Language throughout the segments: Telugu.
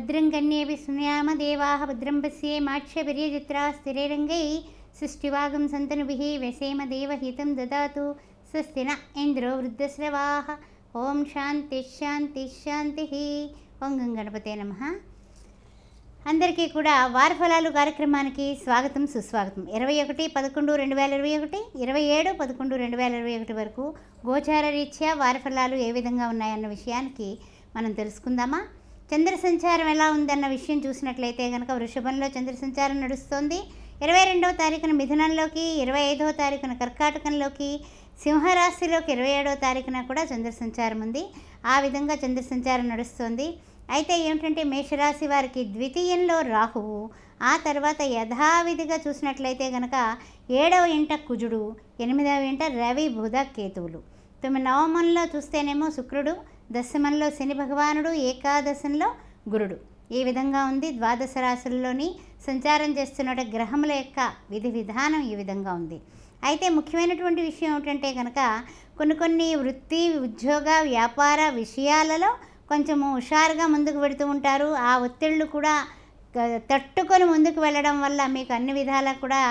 భద్రం కన్యేపి సుమయామ దేవా భద్రం పశ్యే మాక్ష్యభిర్యజిత్రా స్థిరైరంగై సృష్టివాగం సంతనుభిः వ్యసేమ దేవహితం దదాతు స్వస్తి న ఇంద్రో ఓం శాంతి శాంతి శాంతి ఓం గణపతే నమ అందరికీ కూడా వార ఫలాలు కార్యక్రమానికి స్వాగతం సుస్వాగతం ఇరవై ఒకటి పదకొండు రెండు వేల ఇరవై ఒకటి ఇరవై ఏడు పదకొండు రెండు వేల ఇరవై ఒకటి వరకు గోచార రీత్యా వార ఫలాలు ఏ విధంగా ఉన్నాయన్న విషయానికి మనం తెలుసుకుందామా చంద్ర సంచారం ఎలా ఉందన్న విషయం చూసినట్లయితే కనుక వృషభంలో చంద్ర సంచారం నడుస్తోంది ఇరవై రెండవ తారీఖున మిథునంలోకి ఇరవై ఐదవ తారీఖున కర్కాటకంలోకి సింహరాశిలోకి ఇరవై ఏడవ తారీఖున కూడా చంద్ర సంచారం ఉంది ఆ విధంగా చంద్ర సంచారం నడుస్తుంది అయితే ఏమిటంటే మేషరాశి వారికి ద్వితీయంలో రాహువు ఆ తర్వాత యథావిధిగా చూసినట్లయితే గనక ఏడవ ఇంట కుజుడు ఎనిమిదవ ఇంట రవి బుధ కేతువులు తొమ్మిది నవమంలో చూస్తేనేమో శుక్రుడు దశమంలో శని భగవానుడు ఏకాదశంలో గురుడు ఈ విధంగా ఉంది ద్వాదశ రాశుల్లోని సంచారం చేస్తున్న గ్రహముల యొక్క విధి విధానం ఈ విధంగా ఉంది అయితే ముఖ్యమైనటువంటి విషయం ఏమిటంటే కనుక కొన్ని కొన్ని వృత్తి ఉద్యోగ వ్యాపార విషయాలలో కొంచెము హుషారుగా ముందుకు పెడుతూ ఉంటారు ఆ ఒత్తిళ్ళు కూడా తట్టుకొని ముందుకు వెళ్ళడం వల్ల మీకు అన్ని విధాలా కూడా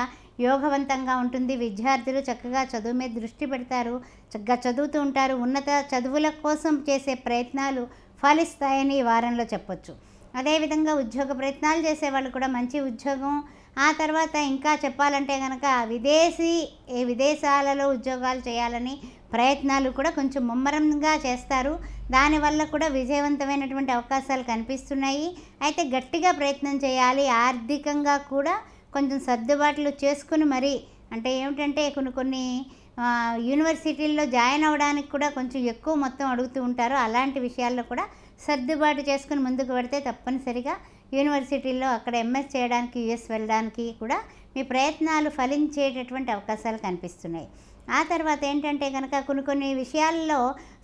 యోగవంతంగా ఉంటుంది విద్యార్థులు చక్కగా చదువు మీద దృష్టి పెడతారు చక్కగా చదువుతూ ఉంటారు ఉన్నత చదువుల కోసం చేసే ప్రయత్నాలు ఫలిస్తాయని ఈ వారంలో చెప్పొచ్చు అదేవిధంగా ఉద్యోగ ప్రయత్నాలు చేసేవాళ్ళు కూడా మంచి ఉద్యోగం ఆ తర్వాత ఇంకా చెప్పాలంటే కనుక విదేశీ విదేశాలలో ఉద్యోగాలు చేయాలని ప్రయత్నాలు కూడా కొంచెం ముమ్మరంగా చేస్తారు దానివల్ల కూడా విజయవంతమైనటువంటి అవకాశాలు కనిపిస్తున్నాయి అయితే గట్టిగా ప్రయత్నం చేయాలి ఆర్థికంగా కూడా కొంచెం సర్దుబాట్లు చేసుకుని మరి అంటే ఏమిటంటే కొన్ని కొన్ని యూనివర్సిటీల్లో జాయిన్ అవ్వడానికి కూడా కొంచెం ఎక్కువ మొత్తం అడుగుతూ ఉంటారు అలాంటి విషయాల్లో కూడా సర్దుబాటు చేసుకుని ముందుకు పెడితే తప్పనిసరిగా యూనివర్సిటీల్లో అక్కడ ఎంఎస్ చేయడానికి యుఎస్ వెళ్ళడానికి కూడా మీ ప్రయత్నాలు ఫలించేటటువంటి అవకాశాలు కనిపిస్తున్నాయి ఆ తర్వాత ఏంటంటే కనుక కొన్ని కొన్ని విషయాల్లో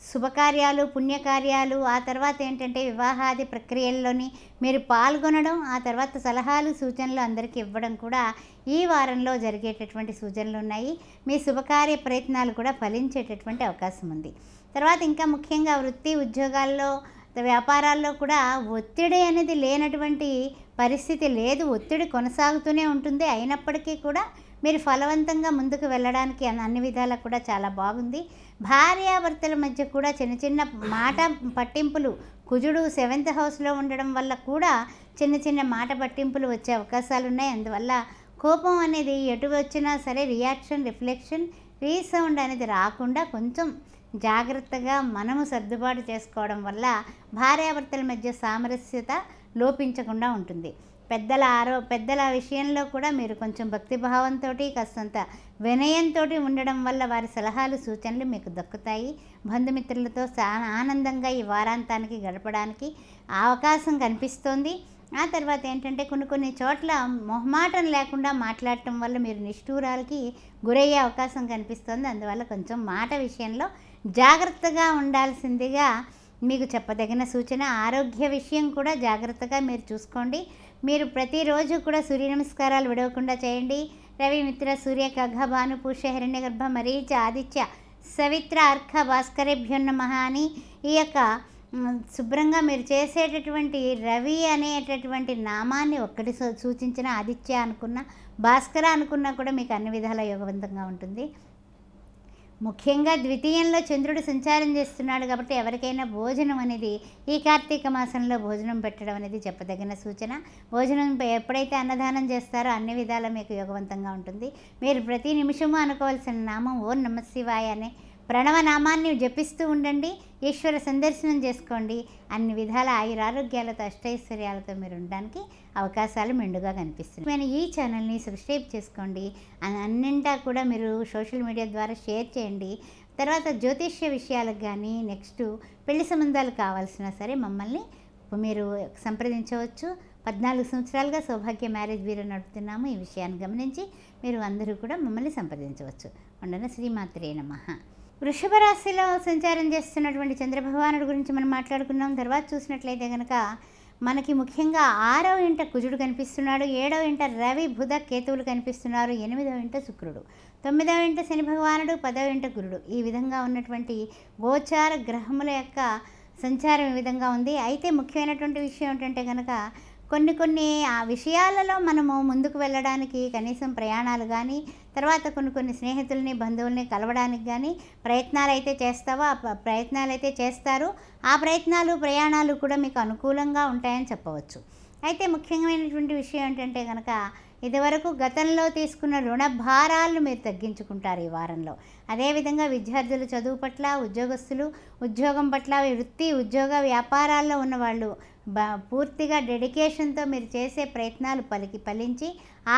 శుభకార్యాలు పుణ్యకార్యాలు ఆ తర్వాత ఏంటంటే వివాహాది ప్రక్రియల్లోని మీరు పాల్గొనడం ఆ తర్వాత సలహాలు సూచనలు అందరికీ ఇవ్వడం కూడా ఈ వారంలో జరిగేటటువంటి సూచనలు ఉన్నాయి మీ శుభకార్య ప్రయత్నాలు కూడా ఫలించేటటువంటి అవకాశం ఉంది తర్వాత ఇంకా ముఖ్యంగా వృత్తి ఉద్యోగాల్లో వ్యాపారాల్లో కూడా ఒత్తిడి అనేది లేనటువంటి పరిస్థితి లేదు ఒత్తిడి కొనసాగుతూనే ఉంటుంది అయినప్పటికీ కూడా మీరు ఫలవంతంగా ముందుకు వెళ్ళడానికి అన్ని విధాలా కూడా చాలా బాగుంది భార్యాభర్తల మధ్య కూడా చిన్న చిన్న మాట పట్టింపులు కుజుడు సెవెంత్ హౌస్లో ఉండడం వల్ల కూడా చిన్న చిన్న మాట పట్టింపులు వచ్చే అవకాశాలు ఉన్నాయి అందువల్ల కోపం అనేది ఎటు వచ్చినా సరే రియాక్షన్ రిఫ్లెక్షన్ రీసౌండ్ అనేది రాకుండా కొంచెం జాగ్రత్తగా మనము సర్దుబాటు చేసుకోవడం వల్ల భార్యాభర్తల మధ్య సామరస్యత లోపించకుండా ఉంటుంది పెద్దల ఆరో పెద్దల విషయంలో కూడా మీరు కొంచెం భక్తిభావంతో కాస్తంత వినయంతో ఉండడం వల్ల వారి సలహాలు సూచనలు మీకు దక్కుతాయి బంధుమిత్రులతో ఆనందంగా ఈ వారాంతానికి గడపడానికి అవకాశం కనిపిస్తోంది ఆ తర్వాత ఏంటంటే కొన్ని కొన్ని చోట్ల మొహమాటం లేకుండా మాట్లాడటం వల్ల మీరు నిష్ఠూరాలకి గురయ్యే అవకాశం కనిపిస్తుంది అందువల్ల కొంచెం మాట విషయంలో జాగ్రత్తగా ఉండాల్సిందిగా మీకు చెప్పదగిన సూచన ఆరోగ్య విషయం కూడా జాగ్రత్తగా మీరు చూసుకోండి మీరు ప్రతిరోజు కూడా సూర్య నమస్కారాలు విడవకుండా చేయండి రవి మిత్ర సూర్య ఖగ భాను పూష గర్భ మరీచ ఆదిత్య సవిత్ర భాస్కరేభ్యున్న మహా అని ఈ యొక్క శుభ్రంగా మీరు చేసేటటువంటి రవి అనేటటువంటి నామాన్ని ఒక్కటి సూచించిన ఆదిత్య అనుకున్న భాస్కర అనుకున్నా కూడా మీకు అన్ని విధాల యోగవంతంగా ఉంటుంది ముఖ్యంగా ద్వితీయంలో చంద్రుడు సంచారం చేస్తున్నాడు కాబట్టి ఎవరికైనా భోజనం అనేది ఈ కార్తీక మాసంలో భోజనం పెట్టడం అనేది చెప్పదగిన సూచన భోజనం ఎప్పుడైతే అన్నదానం చేస్తారో అన్ని విధాల మీకు యోగవంతంగా ఉంటుంది మీరు ప్రతి నిమిషము అనుకోవాల్సిన నామం ఓ నమశివాయ అనే ప్రణవనామాన్ని జపిస్తూ ఉండండి ఈశ్వర సందర్శనం చేసుకోండి అన్ని విధాల ఆయురారోగ్యాలతో అష్టైశ్వర్యాలతో మీరు ఉండడానికి అవకాశాలు మెండుగా కనిపిస్తుంది నేను ఈ ఛానల్ని సబ్స్క్రైబ్ చేసుకోండి అన్నింటా కూడా మీరు సోషల్ మీడియా ద్వారా షేర్ చేయండి తర్వాత జ్యోతిష్య విషయాలకు కానీ నెక్స్ట్ పెళ్లి సంబంధాలు కావాల్సినా సరే మమ్మల్ని మీరు సంప్రదించవచ్చు పద్నాలుగు సంవత్సరాలుగా సౌభాగ్య మ్యారేజ్ బ్యూరో నడుపుతున్నాము ఈ విషయాన్ని గమనించి మీరు అందరూ కూడా మమ్మల్ని సంప్రదించవచ్చు ఉండన శ్రీమాత్రే నమ వృషభ రాశిలో సంచారం చేస్తున్నటువంటి చంద్రభగవానుడి గురించి మనం మాట్లాడుకున్నాం తర్వాత చూసినట్లయితే కనుక మనకి ముఖ్యంగా ఆరవ ఇంట కుజుడు కనిపిస్తున్నాడు ఏడవ ఇంట రవి బుధ కేతువులు కనిపిస్తున్నారు ఎనిమిదవ ఇంట శుక్రుడు తొమ్మిదవ ఇంట శని భగవానుడు పదవ ఇంట గురుడు ఈ విధంగా ఉన్నటువంటి గోచార గ్రహముల యొక్క సంచారం ఈ విధంగా ఉంది అయితే ముఖ్యమైనటువంటి విషయం ఏంటంటే కనుక కొన్ని కొన్ని ఆ విషయాలలో మనము ముందుకు వెళ్ళడానికి కనీసం ప్రయాణాలు కానీ తర్వాత కొన్ని కొన్ని స్నేహితుల్ని బంధువుల్ని కలవడానికి కానీ ప్రయత్నాలు అయితే చేస్తావో ఆ ప్రయత్నాలు అయితే చేస్తారు ఆ ప్రయత్నాలు ప్రయాణాలు కూడా మీకు అనుకూలంగా ఉంటాయని చెప్పవచ్చు అయితే ముఖ్యమైనటువంటి విషయం ఏంటంటే కనుక ఇదివరకు గతంలో తీసుకున్న రుణ భారాలను మీరు తగ్గించుకుంటారు ఈ వారంలో అదేవిధంగా విద్యార్థులు చదువు పట్ల ఉద్యోగస్తులు ఉద్యోగం పట్ల వృత్తి ఉద్యోగ వ్యాపారాల్లో ఉన్నవాళ్ళు బ పూర్తిగా డెడికేషన్తో మీరు చేసే ప్రయత్నాలు పలికి ఫలించి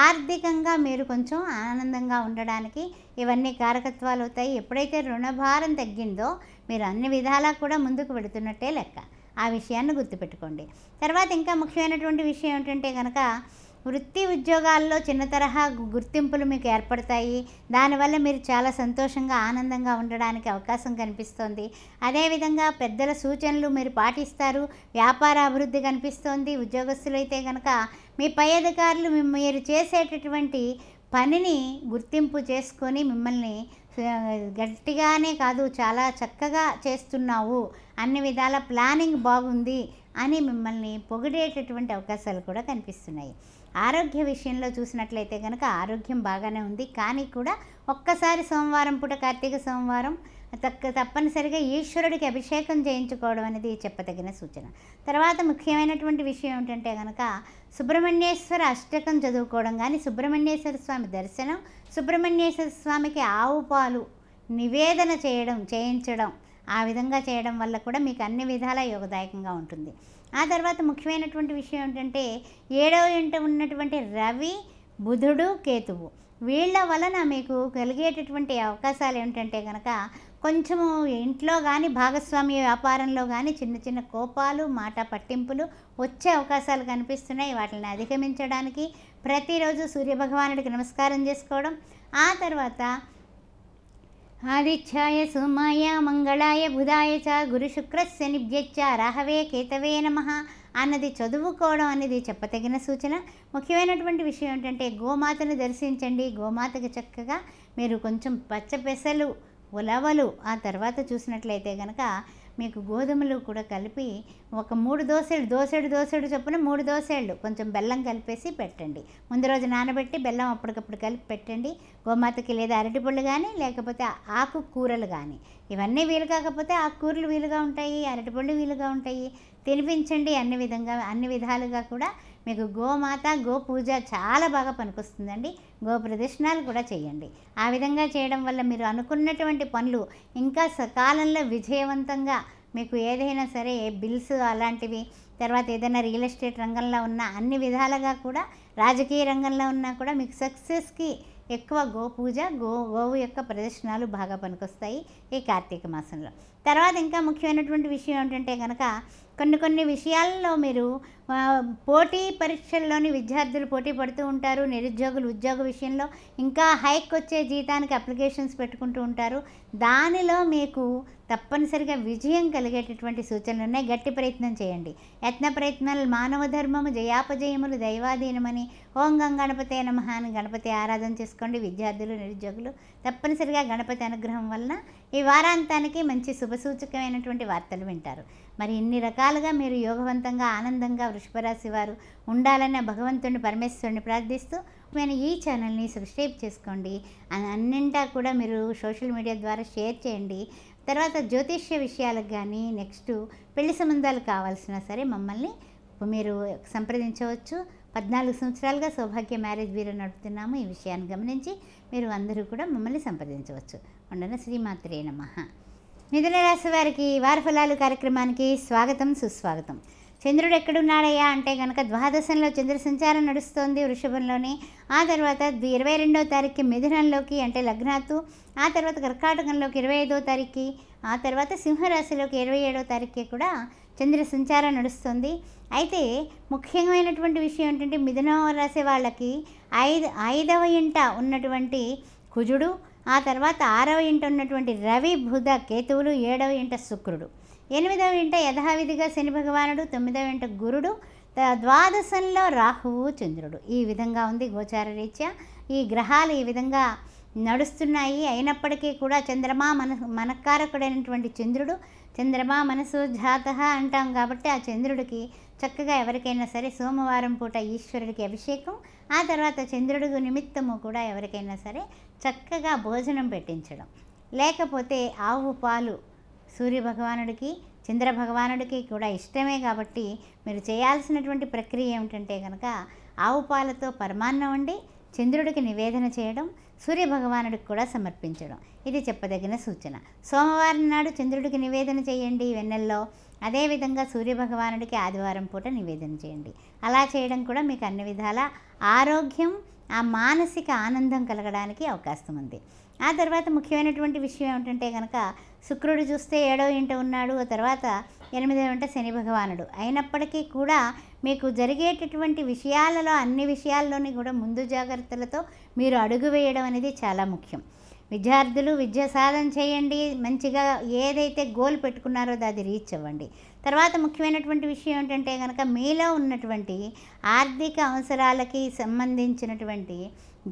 ఆర్థికంగా మీరు కొంచెం ఆనందంగా ఉండడానికి ఇవన్నీ కారకత్వాలు అవుతాయి ఎప్పుడైతే రుణభారం తగ్గిందో మీరు అన్ని విధాలా కూడా ముందుకు వెళుతున్నట్టే లెక్క ఆ విషయాన్ని గుర్తుపెట్టుకోండి తర్వాత ఇంకా ముఖ్యమైనటువంటి విషయం ఏంటంటే కనుక వృత్తి ఉద్యోగాల్లో చిన్న తరహా గుర్తింపులు మీకు ఏర్పడతాయి దానివల్ల మీరు చాలా సంతోషంగా ఆనందంగా ఉండడానికి అవకాశం కనిపిస్తోంది అదేవిధంగా పెద్దల సూచనలు మీరు పాటిస్తారు వ్యాపార అభివృద్ధి కనిపిస్తోంది ఉద్యోగస్తులు అయితే కనుక మీ పై అధికారులు మీరు చేసేటటువంటి పనిని గుర్తింపు చేసుకొని మిమ్మల్ని గట్టిగానే కాదు చాలా చక్కగా చేస్తున్నావు అన్ని విధాల ప్లానింగ్ బాగుంది అని మిమ్మల్ని పొగిడేటటువంటి అవకాశాలు కూడా కనిపిస్తున్నాయి ఆరోగ్య విషయంలో చూసినట్లయితే కనుక ఆరోగ్యం బాగానే ఉంది కానీ కూడా ఒక్కసారి సోమవారం పూట కార్తీక సోమవారం తక్క తప్పనిసరిగా ఈశ్వరుడికి అభిషేకం చేయించుకోవడం అనేది చెప్పదగిన సూచన తర్వాత ముఖ్యమైనటువంటి విషయం ఏమిటంటే కనుక సుబ్రహ్మణ్యేశ్వర అష్టకం చదువుకోవడం కానీ సుబ్రహ్మణ్యేశ్వర స్వామి దర్శనం సుబ్రహ్మణ్యేశ్వర స్వామికి ఆవు పాలు నివేదన చేయడం చేయించడం ఆ విధంగా చేయడం వల్ల కూడా మీకు అన్ని విధాల యోగదాయకంగా ఉంటుంది ఆ తర్వాత ముఖ్యమైనటువంటి విషయం ఏంటంటే ఏడవ ఇంట ఉన్నటువంటి రవి బుధుడు కేతువు వీళ్ళ వలన మీకు కలిగేటటువంటి అవకాశాలు ఏమిటంటే కనుక కొంచెము ఇంట్లో కానీ భాగస్వామ్య వ్యాపారంలో కానీ చిన్న చిన్న కోపాలు మాట పట్టింపులు వచ్చే అవకాశాలు కనిపిస్తున్నాయి వాటిని అధిగమించడానికి ప్రతిరోజు సూర్యభగవానుడికి నమస్కారం చేసుకోవడం ఆ తర్వాత ఆదిత్యాయ సోమాయ మంగళాయ బుధాయ చ గురుశుక్రస్య నిభ్యచ్చ రాహవే కేతవే నమ అన్నది చదువుకోవడం అనేది చెప్పతగిన సూచన ముఖ్యమైనటువంటి విషయం ఏంటంటే గోమాతను దర్శించండి గోమాతకు చక్కగా మీరు కొంచెం పచ్చపెసలు ఉలవలు ఆ తర్వాత చూసినట్లయితే కనుక మీకు గోధుమలు కూడా కలిపి ఒక మూడు దోశలు దోశడు దోశడు చొప్పున మూడు దోశలు కొంచెం బెల్లం కలిపేసి పెట్టండి ముందు రోజు నానబెట్టి బెల్లం అప్పటికప్పుడు కలిపి పెట్టండి గోమాతకి లేదా అరటిపళ్ళు కానీ లేకపోతే ఆకు కూరలు కానీ ఇవన్నీ వీలు కాకపోతే ఆకుకూరలు కూరలు వీలుగా ఉంటాయి అరటిపళ్ళు వీలుగా ఉంటాయి తినిపించండి అన్ని విధంగా అన్ని విధాలుగా కూడా మీకు గోమాత గో పూజ చాలా బాగా పనికొస్తుందండి గో ప్రదర్శనాలు కూడా చేయండి ఆ విధంగా చేయడం వల్ల మీరు అనుకున్నటువంటి పనులు ఇంకా సకాలంలో విజయవంతంగా మీకు ఏదైనా సరే బిల్స్ అలాంటివి తర్వాత ఏదైనా రియల్ ఎస్టేట్ రంగంలో ఉన్న అన్ని విధాలుగా కూడా రాజకీయ రంగంలో ఉన్నా కూడా మీకు సక్సెస్కి ఎక్కువ గో పూజ గో గోవు యొక్క ప్రదర్శనలు బాగా పనికొస్తాయి ఈ కార్తీక మాసంలో తర్వాత ఇంకా ముఖ్యమైనటువంటి విషయం ఏంటంటే కనుక కొన్ని కొన్ని విషయాల్లో మీరు పోటీ పరీక్షల్లోని విద్యార్థులు పోటీ పడుతూ ఉంటారు నిరుద్యోగులు ఉద్యోగ విషయంలో ఇంకా హైక్ వచ్చే జీతానికి అప్లికేషన్స్ పెట్టుకుంటూ ఉంటారు దానిలో మీకు తప్పనిసరిగా విజయం కలిగేటటువంటి సూచనలు ఉన్నాయి గట్టి ప్రయత్నం చేయండి యత్న ప్రయత్నాలు మానవ ధర్మము జయాపజయములు దైవాధీనమని ఓం గంగణపతే నమ అని గణపతి ఆరాధన చేసుకోండి విద్యార్థులు నిరుద్యోగులు తప్పనిసరిగా గణపతి అనుగ్రహం వలన ఈ వారాంతానికి మంచి శుభసూచకమైనటువంటి వార్తలు వింటారు మరి ఇన్ని రకాలుగా మీరు యోగవంతంగా ఆనందంగా వృషభరాశి వారు ఉండాలన్న భగవంతుని పరమేశ్వరుని ప్రార్థిస్తూ మేము ఈ ఛానల్ని సబ్స్క్రైబ్ చేసుకోండి అన్నింటా కూడా మీరు సోషల్ మీడియా ద్వారా షేర్ చేయండి తర్వాత జ్యోతిష్య విషయాలకు కానీ నెక్స్ట్ పెళ్లి సంబంధాలు కావాల్సినా సరే మమ్మల్ని మీరు సంప్రదించవచ్చు పద్నాలుగు సంవత్సరాలుగా సౌభాగ్య మ్యారేజ్ బ్యూరో నడుపుతున్నాము ఈ విషయాన్ని గమనించి మీరు అందరూ కూడా మమ్మల్ని సంప్రదించవచ్చు ఉండన శ్రీమాత్రే నమ మిథున రాశి వారికి వార ఫలాలు కార్యక్రమానికి స్వాగతం సుస్వాగతం చంద్రుడు ఎక్కడున్నాడయ్యా అంటే కనుక ద్వాదశంలో చంద్ర సంచారం నడుస్తోంది వృషభంలోని ఆ తర్వాత ఇరవై రెండవ తారీఖు మిథునంలోకి అంటే లగ్నాత్తు ఆ తర్వాత కర్కాటకంలోకి ఇరవై ఐదవ తారీఖు ఆ తర్వాత సింహరాశిలోకి ఇరవై ఏడవ తారీఖు కూడా చంద్ర సంచారం నడుస్తుంది అయితే ముఖ్యమైనటువంటి విషయం ఏంటంటే మిథున రాసే వాళ్ళకి ఐదు ఐదవ ఇంట ఉన్నటువంటి కుజుడు ఆ తర్వాత ఆరవ ఇంట ఉన్నటువంటి రవి బుధ కేతువులు ఏడవ ఇంట శుక్రుడు ఎనిమిదవ ఇంట యథావిధిగా శని భగవానుడు తొమ్మిదవ ఇంట గురుడు ద్వాదశంలో రాహువు చంద్రుడు ఈ విధంగా ఉంది గోచార రీత్యా ఈ గ్రహాలు ఈ విధంగా నడుస్తున్నాయి అయినప్పటికీ కూడా చంద్రమా మన మనకారకుడైనటువంటి చంద్రుడు చంద్రమా మనసు జాత అంటాం కాబట్టి ఆ చంద్రుడికి చక్కగా ఎవరికైనా సరే సోమవారం పూట ఈశ్వరుడికి అభిషేకం ఆ తర్వాత చంద్రుడికి నిమిత్తము కూడా ఎవరికైనా సరే చక్కగా భోజనం పెట్టించడం లేకపోతే ఆవు పాలు సూర్యభగవానుడికి భగవానుడికి కూడా ఇష్టమే కాబట్టి మీరు చేయాల్సినటువంటి ప్రక్రియ ఏమిటంటే కనుక ఆవు పాలతో పరమాన్నం వండి చంద్రుడికి నివేదన చేయడం సూర్యభగవానుడికి కూడా సమర్పించడం ఇది చెప్పదగిన సూచన సోమవారం నాడు చంద్రుడికి నివేదన చేయండి వెన్నెల్లో అదేవిధంగా సూర్యభగవానుడికి ఆదివారం పూట నివేదన చేయండి అలా చేయడం కూడా మీకు అన్ని విధాల ఆరోగ్యం ఆ మానసిక ఆనందం కలగడానికి అవకాశం ఉంది ఆ తర్వాత ముఖ్యమైనటువంటి విషయం ఏమిటంటే కనుక శుక్రుడు చూస్తే ఏడవ ఇంట ఉన్నాడు ఆ తర్వాత ఎనిమిదవ ఇంట శని భగవానుడు అయినప్పటికీ కూడా మీకు జరిగేటటువంటి విషయాలలో అన్ని విషయాల్లోని కూడా ముందు జాగ్రత్తలతో మీరు అడుగు వేయడం అనేది చాలా ముఖ్యం విద్యార్థులు విద్య సాధన చేయండి మంచిగా ఏదైతే గోల్ పెట్టుకున్నారో అది రీచ్ అవ్వండి తర్వాత ముఖ్యమైనటువంటి విషయం ఏంటంటే కనుక మీలో ఉన్నటువంటి ఆర్థిక అవసరాలకి సంబంధించినటువంటి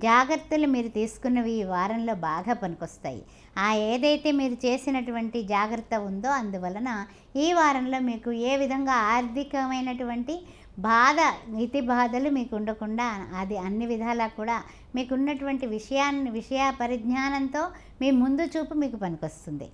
జాగ్రత్తలు మీరు తీసుకున్నవి ఈ వారంలో బాగా పనికొస్తాయి ఆ ఏదైతే మీరు చేసినటువంటి జాగ్రత్త ఉందో అందువలన ఈ వారంలో మీకు ఏ విధంగా ఆర్థికమైనటువంటి బాధ ఇతి బాధలు మీకు ఉండకుండా అది అన్ని విధాలా కూడా మీకున్నటువంటి విషయాన్ని విషయ పరిజ్ఞానంతో మీ ముందు చూపు మీకు పనికొస్తుంది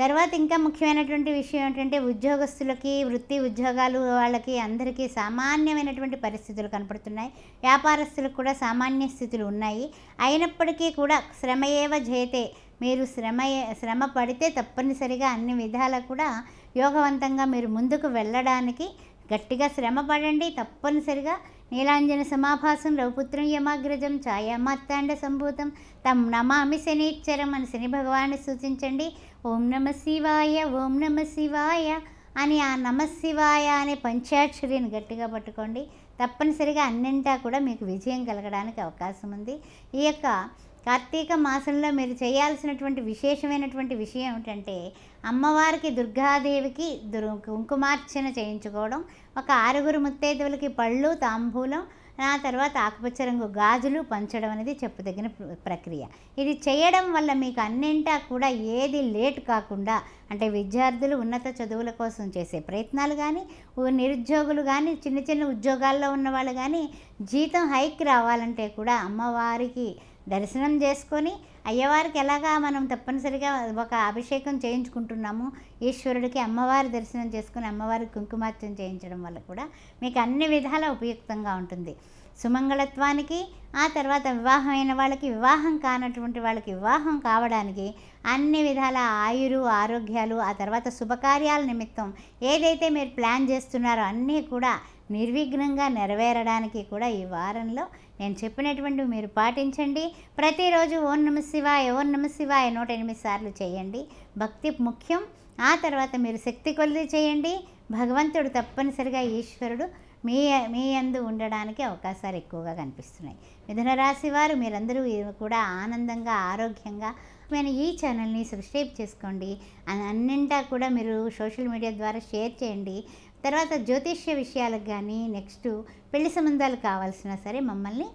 తర్వాత ఇంకా ముఖ్యమైనటువంటి విషయం ఏంటంటే ఉద్యోగస్తులకి వృత్తి ఉద్యోగాలు వాళ్ళకి అందరికీ సామాన్యమైనటువంటి పరిస్థితులు కనపడుతున్నాయి వ్యాపారస్తులకు కూడా సామాన్య స్థితులు ఉన్నాయి అయినప్పటికీ కూడా శ్రమయేవ జయతే మీరు శ్రమ శ్రమ పడితే తప్పనిసరిగా అన్ని విధాలా కూడా యోగవంతంగా మీరు ముందుకు వెళ్ళడానికి గట్టిగా శ్రమ పడండి తప్పనిసరిగా నీలాంజన సమాభాసం రౌపుత్రం యమాగ్రజం ఛాయామాత్తాండ సంభూతం తమ్ నమామి శనిచ్చరం అని శని భగవాన్ని సూచించండి ఓం నమ శివాయ ఓం నమ శివాయ అని ఆ నమ శివాయ అనే పంచాక్షరిని గట్టిగా పట్టుకోండి తప్పనిసరిగా అన్నింటా కూడా మీకు విజయం కలగడానికి అవకాశం ఉంది ఈ యొక్క కార్తీక మాసంలో మీరు చేయాల్సినటువంటి విశేషమైనటువంటి విషయం ఏమిటంటే అమ్మవారికి దుర్గాదేవికి దుర్ కుంకుమార్చన చేయించుకోవడం ఒక ఆరుగురు ముత్తైదువులకి పళ్ళు తాంబూలం ఆ తర్వాత ఆకుపచ్చ రంగు గాజులు పంచడం అనేది చెప్పదగిన ప్రక్రియ ఇది చేయడం వల్ల మీకు అన్నింటా కూడా ఏది లేట్ కాకుండా అంటే విద్యార్థులు ఉన్నత చదువుల కోసం చేసే ప్రయత్నాలు కానీ నిరుద్యోగులు కానీ చిన్న చిన్న ఉద్యోగాల్లో ఉన్నవాళ్ళు కానీ జీతం హైక్ రావాలంటే కూడా అమ్మవారికి దర్శనం చేసుకొని అయ్యవారికి ఎలాగా మనం తప్పనిసరిగా ఒక అభిషేకం చేయించుకుంటున్నాము ఈశ్వరుడికి అమ్మవారి దర్శనం చేసుకుని అమ్మవారికి కుంకుమార్చన చేయించడం వల్ల కూడా మీకు అన్ని విధాల ఉపయుక్తంగా ఉంటుంది సుమంగళత్వానికి ఆ తర్వాత వివాహమైన వాళ్ళకి వివాహం కానటువంటి వాళ్ళకి వివాహం కావడానికి అన్ని విధాల ఆయురు ఆరోగ్యాలు ఆ తర్వాత శుభకార్యాల నిమిత్తం ఏదైతే మీరు ప్లాన్ చేస్తున్నారో అన్నీ కూడా నిర్విఘ్నంగా నెరవేరడానికి కూడా ఈ వారంలో నేను చెప్పినటువంటి మీరు పాటించండి ప్రతిరోజు ఓం నమ శివాయ ఓం నమ శివాయ నూట ఎనిమిది సార్లు చేయండి భక్తి ముఖ్యం ఆ తర్వాత మీరు శక్తి కొలిది చేయండి భగవంతుడు తప్పనిసరిగా ఈశ్వరుడు మీ మీ అందు ఉండడానికి అవకాశాలు ఎక్కువగా కనిపిస్తున్నాయి మిథున రాశి వారు మీరందరూ కూడా ఆనందంగా ఆరోగ్యంగా మేము ఈ ఛానల్ని సబ్స్క్రైబ్ చేసుకోండి అన్నింటా కూడా మీరు సోషల్ మీడియా ద్వారా షేర్ చేయండి తర్వాత జ్యోతిష్య విషయాలకు కానీ నెక్స్ట్ పెళ్లి సంబంధాలు కావాల్సినా సరే మమ్మల్ని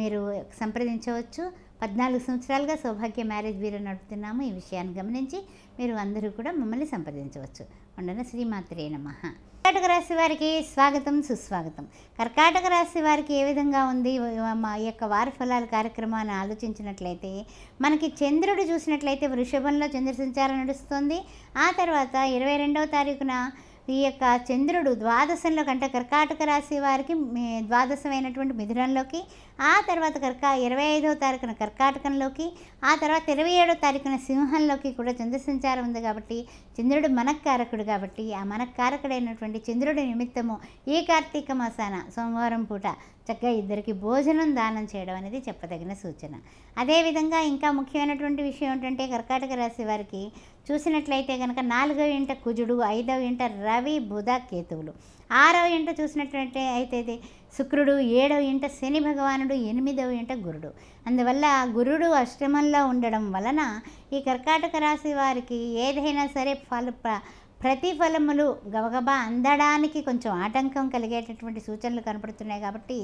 మీరు సంప్రదించవచ్చు పద్నాలుగు సంవత్సరాలుగా సౌభాగ్య మ్యారేజ్ బ్యూరో నడుపుతున్నాము ఈ విషయాన్ని గమనించి మీరు అందరూ కూడా మమ్మల్ని సంప్రదించవచ్చు ఉండన శ్రీమాత్రే నమ కర్కాటక రాశి వారికి స్వాగతం సుస్వాగతం కర్కాటక రాశి వారికి ఏ విధంగా ఉంది మా యొక్క వార ఫలాల కార్యక్రమాన్ని ఆలోచించినట్లయితే మనకి చంద్రుడు చూసినట్లయితే వృషభంలో చంద్ర సంచారం నడుస్తుంది ఆ తర్వాత ఇరవై రెండవ తారీఖున ఈ యొక్క చంద్రుడు ద్వాదశంలో కంటే కర్కాటక రాశి వారికి ద్వాదశమైనటువంటి మిథునంలోకి ఆ తర్వాత కర్కా ఇరవై ఐదవ తారీఖున కర్కాటకంలోకి ఆ తర్వాత ఇరవై ఏడవ తారీఖున సింహంలోకి కూడా చంద్రసంచారం ఉంది కాబట్టి చంద్రుడు మనక్కారకుడు కాబట్టి ఆ మనక్కారకుడైనటువంటి చంద్రుడి నిమిత్తము ఈ కార్తీక మాసాన సోమవారం పూట చక్కగా ఇద్దరికి భోజనం దానం చేయడం అనేది చెప్పదగిన సూచన అదేవిధంగా ఇంకా ముఖ్యమైనటువంటి విషయం ఏంటంటే కర్కాటక రాశి వారికి చూసినట్లయితే కనుక నాలుగవ ఇంట కుజుడు ఐదవ ఇంట రవి బుధ కేతువులు ఆరవ ఇంట చూసినట్లయితే అయితే శుక్రుడు ఏడవ ఇంట శని భగవానుడు ఎనిమిదవ ఇంట గురుడు అందువల్ల గురుడు అష్టమంలో ఉండడం వలన ఈ కర్కాటక రాశి వారికి ఏదైనా సరే ఫల ప్రతిఫలములు గబగబా అందడానికి కొంచెం ఆటంకం కలిగేటటువంటి సూచనలు కనపడుతున్నాయి కాబట్టి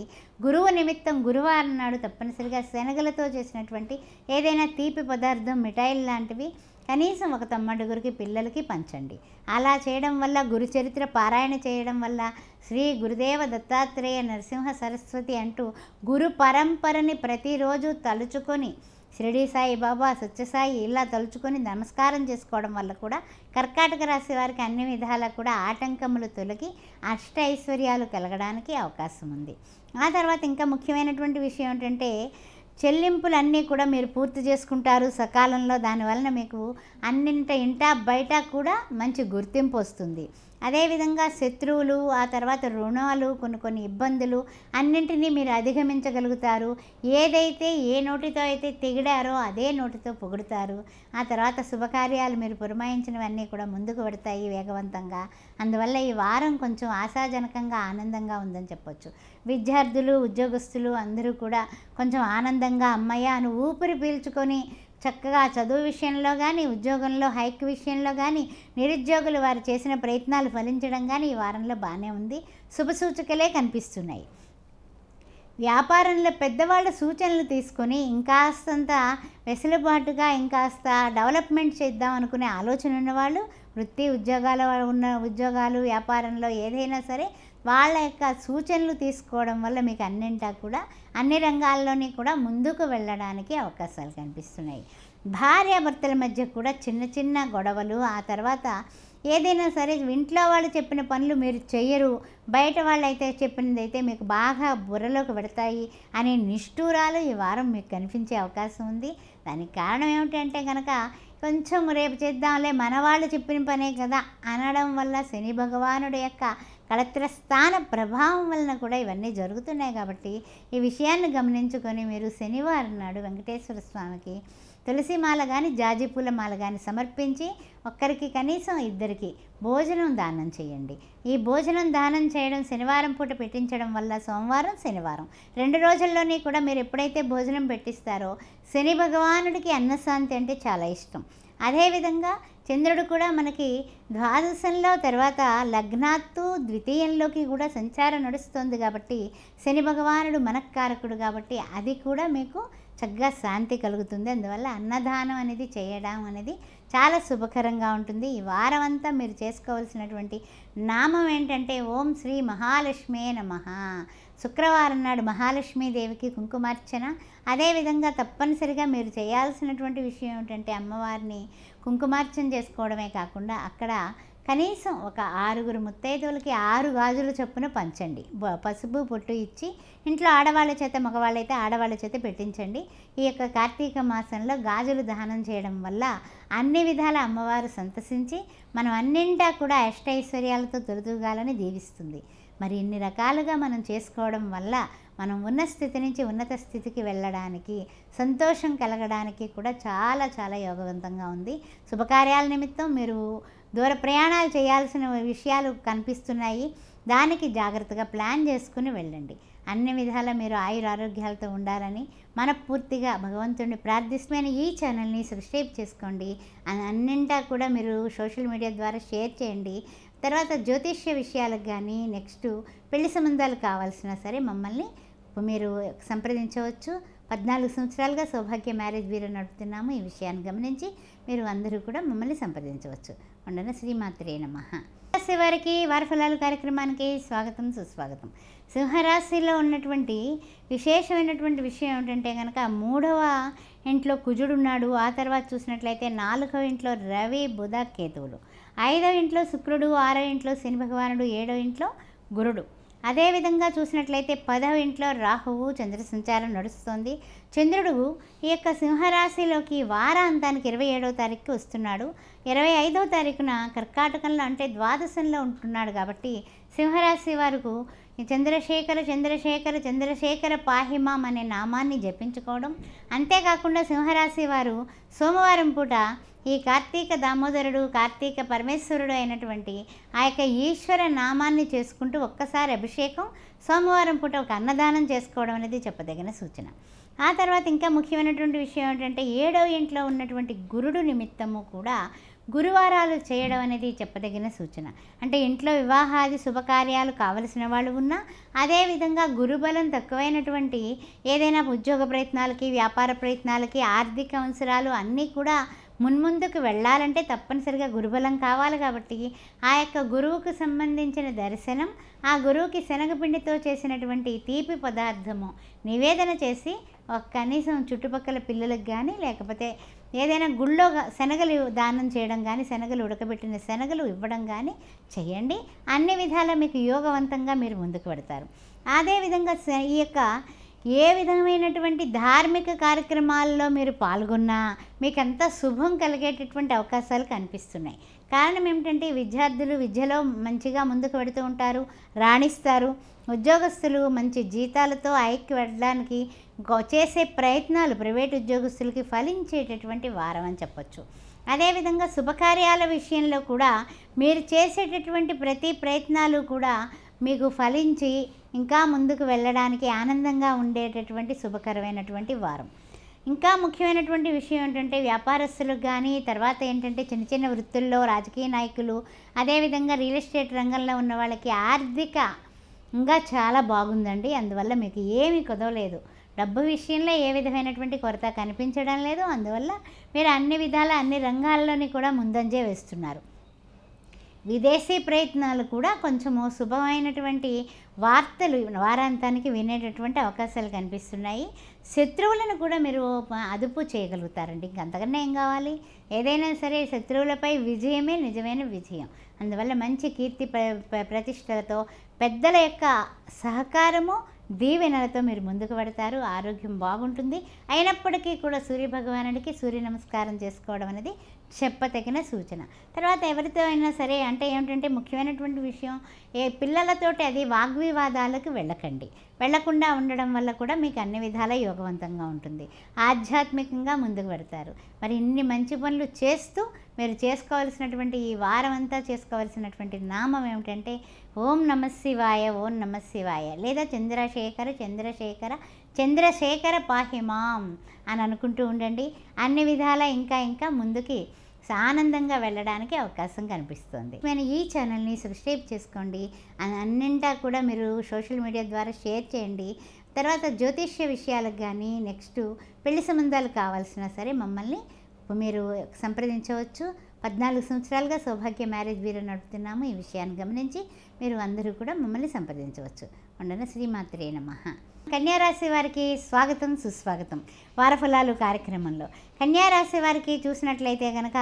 గురువు నిమిత్తం గురువారం నాడు తప్పనిసరిగా శనగలతో చేసినటువంటి ఏదైనా తీపి పదార్థం మిఠాయిలు లాంటివి కనీసం ఒక తమ్మడుగురికి పిల్లలకి పంచండి అలా చేయడం వల్ల గురు చరిత్ర పారాయణ చేయడం వల్ల శ్రీ గురుదేవ దత్తాత్రేయ నరసింహ సరస్వతి అంటూ గురు పరంపరని ప్రతిరోజు తలుచుకొని షిరిడి సాయి బాబా సత్యసాయి ఇలా తలుచుకొని నమస్కారం చేసుకోవడం వల్ల కూడా కర్కాటక రాశి వారికి అన్ని విధాలా కూడా ఆటంకములు తొలగి అష్ట ఐశ్వర్యాలు కలగడానికి అవకాశం ఉంది ఆ తర్వాత ఇంకా ముఖ్యమైనటువంటి విషయం ఏంటంటే చెల్లింపులన్నీ కూడా మీరు పూర్తి చేసుకుంటారు సకాలంలో దానివలన మీకు అన్నింట ఇంటా బయట కూడా మంచి గుర్తింపు వస్తుంది అదేవిధంగా శత్రువులు ఆ తర్వాత రుణాలు కొన్ని కొన్ని ఇబ్బందులు అన్నింటినీ మీరు అధిగమించగలుగుతారు ఏదైతే ఏ నోటితో అయితే తిగిడారో అదే నోటితో పొగుడుతారు ఆ తర్వాత శుభకార్యాలు మీరు పురమాయించినవన్నీ కూడా ముందుకు పెడతాయి వేగవంతంగా అందువల్ల ఈ వారం కొంచెం ఆశాజనకంగా ఆనందంగా ఉందని చెప్పొచ్చు విద్యార్థులు ఉద్యోగస్తులు అందరూ కూడా కొంచెం ఆనందంగా అమ్మయ్య అని ఊపిరి పీల్చుకొని చక్కగా చదువు విషయంలో కానీ ఉద్యోగంలో హైక్ విషయంలో కానీ నిరుద్యోగులు వారు చేసిన ప్రయత్నాలు ఫలించడం కానీ ఈ వారంలో బాగానే ఉంది శుభ సూచికలే కనిపిస్తున్నాయి వ్యాపారంలో పెద్దవాళ్ళ సూచనలు తీసుకొని ఇంకాస్తంత వెసులుబాటుగా ఇంకాస్త డెవలప్మెంట్ చేద్దాం అనుకునే ఆలోచన ఉన్నవాళ్ళు వృత్తి ఉద్యోగాల ఉన్న ఉద్యోగాలు వ్యాపారంలో ఏదైనా సరే వాళ్ళ యొక్క సూచనలు తీసుకోవడం వల్ల మీకు అన్నింటా కూడా అన్ని రంగాల్లోని కూడా ముందుకు వెళ్ళడానికి అవకాశాలు కనిపిస్తున్నాయి భార్యాభర్తల మధ్య కూడా చిన్న చిన్న గొడవలు ఆ తర్వాత ఏదైనా సరే ఇంట్లో వాళ్ళు చెప్పిన పనులు మీరు చేయరు బయట వాళ్ళు అయితే చెప్పినదైతే మీకు బాగా బుర్రలోకి పెడతాయి అనే నిష్ఠూరాలు ఈ వారం మీకు కనిపించే అవకాశం ఉంది దానికి కారణం ఏమిటంటే కనుక కొంచెం రేపు చేద్దాంలే మన వాళ్ళు చెప్పిన పనే కదా అనడం వల్ల శని భగవానుడు యొక్క కలెక్టర్ స్థాన ప్రభావం వలన కూడా ఇవన్నీ జరుగుతున్నాయి కాబట్టి ఈ విషయాన్ని గమనించుకొని మీరు శనివారం నాడు వెంకటేశ్వర స్వామికి తులసి మాల కానీ జాజిపూల మాల కానీ సమర్పించి ఒక్కరికి కనీసం ఇద్దరికి భోజనం దానం చేయండి ఈ భోజనం దానం చేయడం శనివారం పూట పెట్టించడం వల్ల సోమవారం శనివారం రెండు రోజుల్లోనే కూడా మీరు ఎప్పుడైతే భోజనం పెట్టిస్తారో శని భగవానుడికి అన్నశాంతి అంటే చాలా ఇష్టం అదేవిధంగా చంద్రుడు కూడా మనకి ద్వాదశంలో తర్వాత లగ్నాత్తు ద్వితీయంలోకి కూడా సంచారం నడుస్తుంది కాబట్టి శని భగవానుడు మనకారకుడు కాబట్టి అది కూడా మీకు చక్కగా శాంతి కలుగుతుంది అందువల్ల అన్నదానం అనేది చేయడం అనేది చాలా శుభకరంగా ఉంటుంది ఈ వారం అంతా మీరు చేసుకోవాల్సినటువంటి నామం ఏంటంటే ఓం శ్రీ మహాలక్ష్మే నమ శుక్రవారం నాడు మహాలక్ష్మీదేవికి కుంకుమార్చన అదేవిధంగా తప్పనిసరిగా మీరు చేయాల్సినటువంటి విషయం ఏమిటంటే అమ్మవారిని కుంకుమార్చన చేసుకోవడమే కాకుండా అక్కడ కనీసం ఒక ఆరుగురు ముత్తైదువులకి ఆరు గాజులు చొప్పున పంచండి పసుపు పొట్టు ఇచ్చి ఇంట్లో ఆడవాళ్ళ చేత మగవాళ్ళైతే ఆడవాళ్ళ చేత పెట్టించండి ఈ యొక్క కార్తీక మాసంలో గాజులు దహనం చేయడం వల్ల అన్ని విధాల అమ్మవారు సంతసించి మనం అన్నింటా కూడా అష్టైశ్వర్యాలతో తొలతూగాలని దీవిస్తుంది మరి ఇన్ని రకాలుగా మనం చేసుకోవడం వల్ల మనం ఉన్న స్థితి నుంచి ఉన్నత స్థితికి వెళ్ళడానికి సంతోషం కలగడానికి కూడా చాలా చాలా యోగవంతంగా ఉంది శుభకార్యాల నిమిత్తం మీరు దూర ప్రయాణాలు చేయాల్సిన విషయాలు కనిపిస్తున్నాయి దానికి జాగ్రత్తగా ప్లాన్ చేసుకుని వెళ్ళండి అన్ని విధాల మీరు ఆయుర ఆరోగ్యాలతో ఉండాలని మనపూర్తిగా భగవంతుడిని ప్రార్థిస్తున్న ఈ ఛానల్ని సబ్స్క్రైబ్ చేసుకోండి అన్నింటా కూడా మీరు సోషల్ మీడియా ద్వారా షేర్ చేయండి తర్వాత జ్యోతిష్య విషయాలకు కానీ నెక్స్ట్ పెళ్లి సంబంధాలు కావాల్సినా సరే మమ్మల్ని మీరు సంప్రదించవచ్చు పద్నాలుగు సంవత్సరాలుగా సౌభాగ్య మ్యారేజ్ బ్యూరో నడుపుతున్నాము ఈ విషయాన్ని గమనించి మీరు అందరూ కూడా మమ్మల్ని సంప్రదించవచ్చు ఉండన శ్రీమాత్రే నమ రాశి వారికి ఫలాలు కార్యక్రమానికి స్వాగతం సుస్వాగతం సింహరాశిలో ఉన్నటువంటి విశేషమైనటువంటి విషయం ఏమిటంటే కనుక మూడవ ఇంట్లో కుజుడు ఉన్నాడు ఆ తర్వాత చూసినట్లయితే నాలుగవ ఇంట్లో రవి బుధ కేతువులు ఐదవ ఇంట్లో శుక్రుడు ఆరో ఇంట్లో శని భగవానుడు ఏడవ ఇంట్లో గురుడు అదేవిధంగా చూసినట్లయితే పదవ ఇంట్లో రాహువు చంద్ర సంచారం నడుస్తుంది చంద్రుడు ఈ యొక్క సింహరాశిలోకి వారాంతానికి ఇరవై ఏడవ తారీఖుకి వస్తున్నాడు ఇరవై ఐదవ తారీఖున కర్కాటకంలో అంటే ద్వాదశంలో ఉంటున్నాడు కాబట్టి సింహరాశి వారికి చంద్రశేఖర చంద్రశేఖర చంద్రశేఖర పాహిమాం అనే నామాన్ని జపించుకోవడం అంతేకాకుండా సింహరాశి వారు సోమవారం పూట ఈ కార్తీక దామోదరుడు కార్తీక పరమేశ్వరుడు అయినటువంటి ఆ యొక్క ఈశ్వర నామాన్ని చేసుకుంటూ ఒక్కసారి అభిషేకం సోమవారం పూట ఒక అన్నదానం చేసుకోవడం అనేది చెప్పదగిన సూచన ఆ తర్వాత ఇంకా ముఖ్యమైనటువంటి విషయం ఏంటంటే ఏడో ఇంట్లో ఉన్నటువంటి గురుడు నిమిత్తము కూడా గురువారాలు చేయడం అనేది చెప్పదగిన సూచన అంటే ఇంట్లో వివాహాది శుభకార్యాలు కావలసిన వాళ్ళు ఉన్నా అదేవిధంగా గురుబలం తక్కువైనటువంటి ఏదైనా ఉద్యోగ ప్రయత్నాలకి వ్యాపార ప్రయత్నాలకి ఆర్థిక అవసరాలు అన్నీ కూడా మున్ముందుకు వెళ్ళాలంటే తప్పనిసరిగా గురుబలం కావాలి కాబట్టి ఆ యొక్క గురువుకు సంబంధించిన దర్శనం ఆ గురువుకి శనగపిండితో చేసినటువంటి తీపి పదార్థము నివేదన చేసి కనీసం చుట్టుపక్కల పిల్లలకు కానీ లేకపోతే ఏదైనా గుళ్ళో శనగలు దానం చేయడం కానీ శనగలు ఉడకబెట్టిన శనగలు ఇవ్వడం కానీ చేయండి అన్ని విధాలా మీకు యోగవంతంగా మీరు ముందుకు పెడతారు అదేవిధంగా ఈ యొక్క ఏ విధమైనటువంటి ధార్మిక కార్యక్రమాల్లో మీరు పాల్గొన్నా మీకంతా శుభం కలిగేటటువంటి అవకాశాలు కనిపిస్తున్నాయి కారణం ఏమిటంటే విద్యార్థులు విద్యలో మంచిగా ముందుకు పెడుతూ ఉంటారు రాణిస్తారు ఉద్యోగస్తులు మంచి జీతాలతో ఐక్య వెళ్ళడానికి చేసే ప్రయత్నాలు ప్రైవేట్ ఉద్యోగస్తులకి ఫలించేటటువంటి వారం అని చెప్పచ్చు అదేవిధంగా శుభకార్యాల విషయంలో కూడా మీరు చేసేటటువంటి ప్రతి ప్రయత్నాలు కూడా మీకు ఫలించి ఇంకా ముందుకు వెళ్ళడానికి ఆనందంగా ఉండేటటువంటి శుభకరమైనటువంటి వారం ఇంకా ముఖ్యమైనటువంటి విషయం ఏంటంటే వ్యాపారస్తులకు కానీ తర్వాత ఏంటంటే చిన్న చిన్న వృత్తుల్లో రాజకీయ నాయకులు అదేవిధంగా రియల్ ఎస్టేట్ రంగంలో ఉన్న వాళ్ళకి ఆర్థిక ఇంకా చాలా బాగుందండి అందువల్ల మీకు ఏమీ కుదవలేదు డబ్బు విషయంలో ఏ విధమైనటువంటి కొరత కనిపించడం లేదు అందువల్ల మీరు అన్ని విధాల అన్ని రంగాల్లోని కూడా ముందంజే వేస్తున్నారు విదేశీ ప్రయత్నాలు కూడా కొంచెము శుభమైనటువంటి వార్తలు వారాంతానికి వినేటటువంటి అవకాశాలు కనిపిస్తున్నాయి శత్రువులను కూడా మీరు అదుపు చేయగలుగుతారండి ఇంకంతకన్నా ఏం కావాలి ఏదైనా సరే శత్రువులపై విజయమే నిజమైన విజయం అందువల్ల మంచి కీర్తి ప్ర ప్రతిష్టలతో పెద్దల యొక్క సహకారము దీవెనలతో మీరు ముందుకు పడతారు ఆరోగ్యం బాగుంటుంది అయినప్పటికీ కూడా సూర్య భగవానుడికి సూర్య నమస్కారం చేసుకోవడం అనేది చెప్పతగిన సూచన తర్వాత ఎవరితో అయినా సరే అంటే ఏమిటంటే ముఖ్యమైనటువంటి విషయం ఏ పిల్లలతోటి అది వాగ్వివాదాలకు వెళ్ళకండి వెళ్లకుండా ఉండడం వల్ల కూడా మీకు అన్ని విధాల యోగవంతంగా ఉంటుంది ఆధ్యాత్మికంగా ముందుకు పెడతారు మరి ఇన్ని మంచి పనులు చేస్తూ మీరు చేసుకోవాల్సినటువంటి ఈ వారం అంతా చేసుకోవాల్సినటువంటి నామం ఏమిటంటే ఓం నమ శివాయ ఓం నమ శివాయ లేదా చంద్రశేఖర చంద్రశేఖర చంద్రశేఖర పాహిమాం అని అనుకుంటూ ఉండండి అన్ని విధాలా ఇంకా ఇంకా ముందుకి ఆనందంగా వెళ్ళడానికి అవకాశం కనిపిస్తుంది నేను ఈ ఛానల్ని సబ్స్క్రైబ్ చేసుకోండి అన్నింటా కూడా మీరు సోషల్ మీడియా ద్వారా షేర్ చేయండి తర్వాత జ్యోతిష్య విషయాలకు కానీ నెక్స్ట్ పెళ్లి సంబంధాలు కావాల్సినా సరే మమ్మల్ని మీరు సంప్రదించవచ్చు పద్నాలుగు సంవత్సరాలుగా సౌభాగ్య మ్యారేజ్ బ్యూరో నడుపుతున్నాము ఈ విషయాన్ని గమనించి మీరు అందరూ కూడా మమ్మల్ని సంప్రదించవచ్చు ఉండన శ్రీమాత్రే నమ కన్యారాశి వారికి స్వాగతం సుస్వాగతం వారఫలాలు కార్యక్రమంలో కన్యారాశి వారికి చూసినట్లయితే కనుక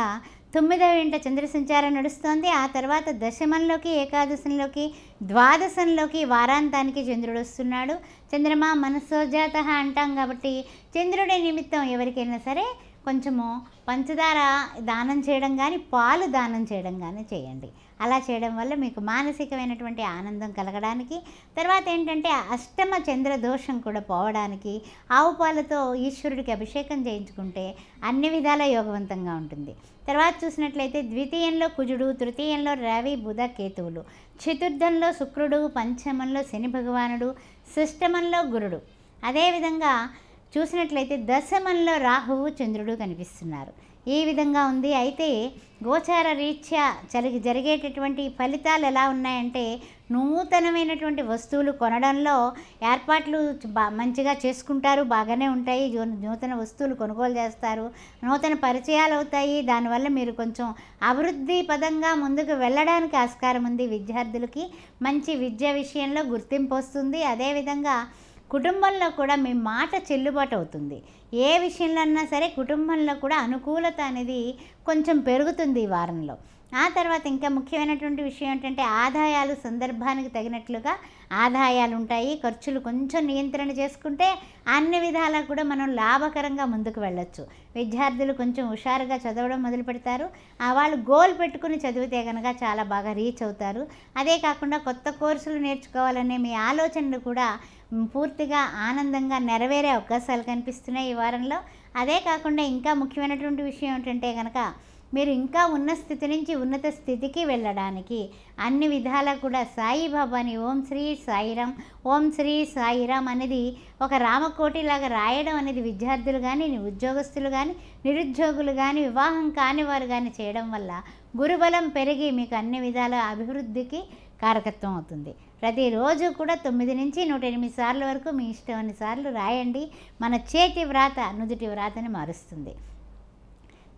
తొమ్మిదవ ఇంట చంద్ర సంచారం నడుస్తోంది ఆ తర్వాత దశమంలోకి ఏకాదశంలోకి ద్వాదశంలోకి వారాంతానికి చంద్రుడు వస్తున్నాడు చంద్రమ మనస్సోజాత అంటాం కాబట్టి చంద్రుడి నిమిత్తం ఎవరికైనా సరే కొంచెము పంచదార దానం చేయడం కానీ పాలు దానం చేయడం కానీ చేయండి అలా చేయడం వల్ల మీకు మానసికమైనటువంటి ఆనందం కలగడానికి తర్వాత ఏంటంటే అష్టమ చంద్ర దోషం కూడా పోవడానికి ఆవు పాలతో ఈశ్వరుడికి అభిషేకం చేయించుకుంటే అన్ని విధాల యోగవంతంగా ఉంటుంది తర్వాత చూసినట్లయితే ద్వితీయంలో కుజుడు తృతీయంలో రవి బుధ కేతువులు చతుర్థంలో శుక్రుడు పంచమంలో శని భగవానుడు సుష్టమంలో గురుడు అదేవిధంగా చూసినట్లయితే దశమంలో రాహువు చంద్రుడు కనిపిస్తున్నారు ఈ విధంగా ఉంది అయితే గోచార రీత్యా చలి జరిగేటటువంటి ఫలితాలు ఎలా ఉన్నాయంటే నూతనమైనటువంటి వస్తువులు కొనడంలో ఏర్పాట్లు మంచిగా చేసుకుంటారు బాగానే ఉంటాయి నూతన వస్తువులు కొనుగోలు చేస్తారు నూతన పరిచయాలు అవుతాయి దానివల్ల మీరు కొంచెం అభివృద్ధి పదంగా ముందుకు వెళ్ళడానికి ఆస్కారం ఉంది విద్యార్థులకి మంచి విద్య విషయంలో గుర్తింపు వస్తుంది అదేవిధంగా కుటుంబంలో కూడా మీ మాట చెల్లుబాటు అవుతుంది ఏ విషయంలో అన్నా సరే కుటుంబంలో కూడా అనుకూలత అనేది కొంచెం పెరుగుతుంది ఈ వారంలో ఆ తర్వాత ఇంకా ముఖ్యమైనటువంటి విషయం ఏంటంటే ఆదాయాలు సందర్భానికి తగినట్లుగా ఆదాయాలు ఉంటాయి ఖర్చులు కొంచెం నియంత్రణ చేసుకుంటే అన్ని విధాలా కూడా మనం లాభకరంగా ముందుకు వెళ్ళొచ్చు విద్యార్థులు కొంచెం హుషారుగా చదవడం మొదలు పెడతారు వాళ్ళు గోల్ పెట్టుకుని చదివితే కనుక చాలా బాగా రీచ్ అవుతారు అదే కాకుండా కొత్త కోర్సులు నేర్చుకోవాలనే మీ ఆలోచనలు కూడా పూర్తిగా ఆనందంగా నెరవేరే అవకాశాలు కనిపిస్తున్నాయి ఈ వారంలో అదే కాకుండా ఇంకా ముఖ్యమైనటువంటి విషయం ఏంటంటే కనుక మీరు ఇంకా ఉన్న స్థితి నుంచి ఉన్నత స్థితికి వెళ్ళడానికి అన్ని విధాలా కూడా సాయిబాబాని ఓం శ్రీ సాయిరామ్ ఓం శ్రీ సాయిరామ్ అనేది ఒక రామకోటిలాగా రాయడం అనేది విద్యార్థులు కానీ ఉద్యోగస్తులు కానీ నిరుద్యోగులు కానీ వివాహం కాని వారు కానీ చేయడం వల్ల గురుబలం పెరిగి మీకు అన్ని విధాల అభివృద్ధికి కారకత్వం అవుతుంది ప్రతిరోజు కూడా తొమ్మిది నుంచి నూట ఎనిమిది సార్ల వరకు మీ ఇష్టమైన సార్లు రాయండి మన చేతి వ్రాత నుదుటి వ్రాతని మారుస్తుంది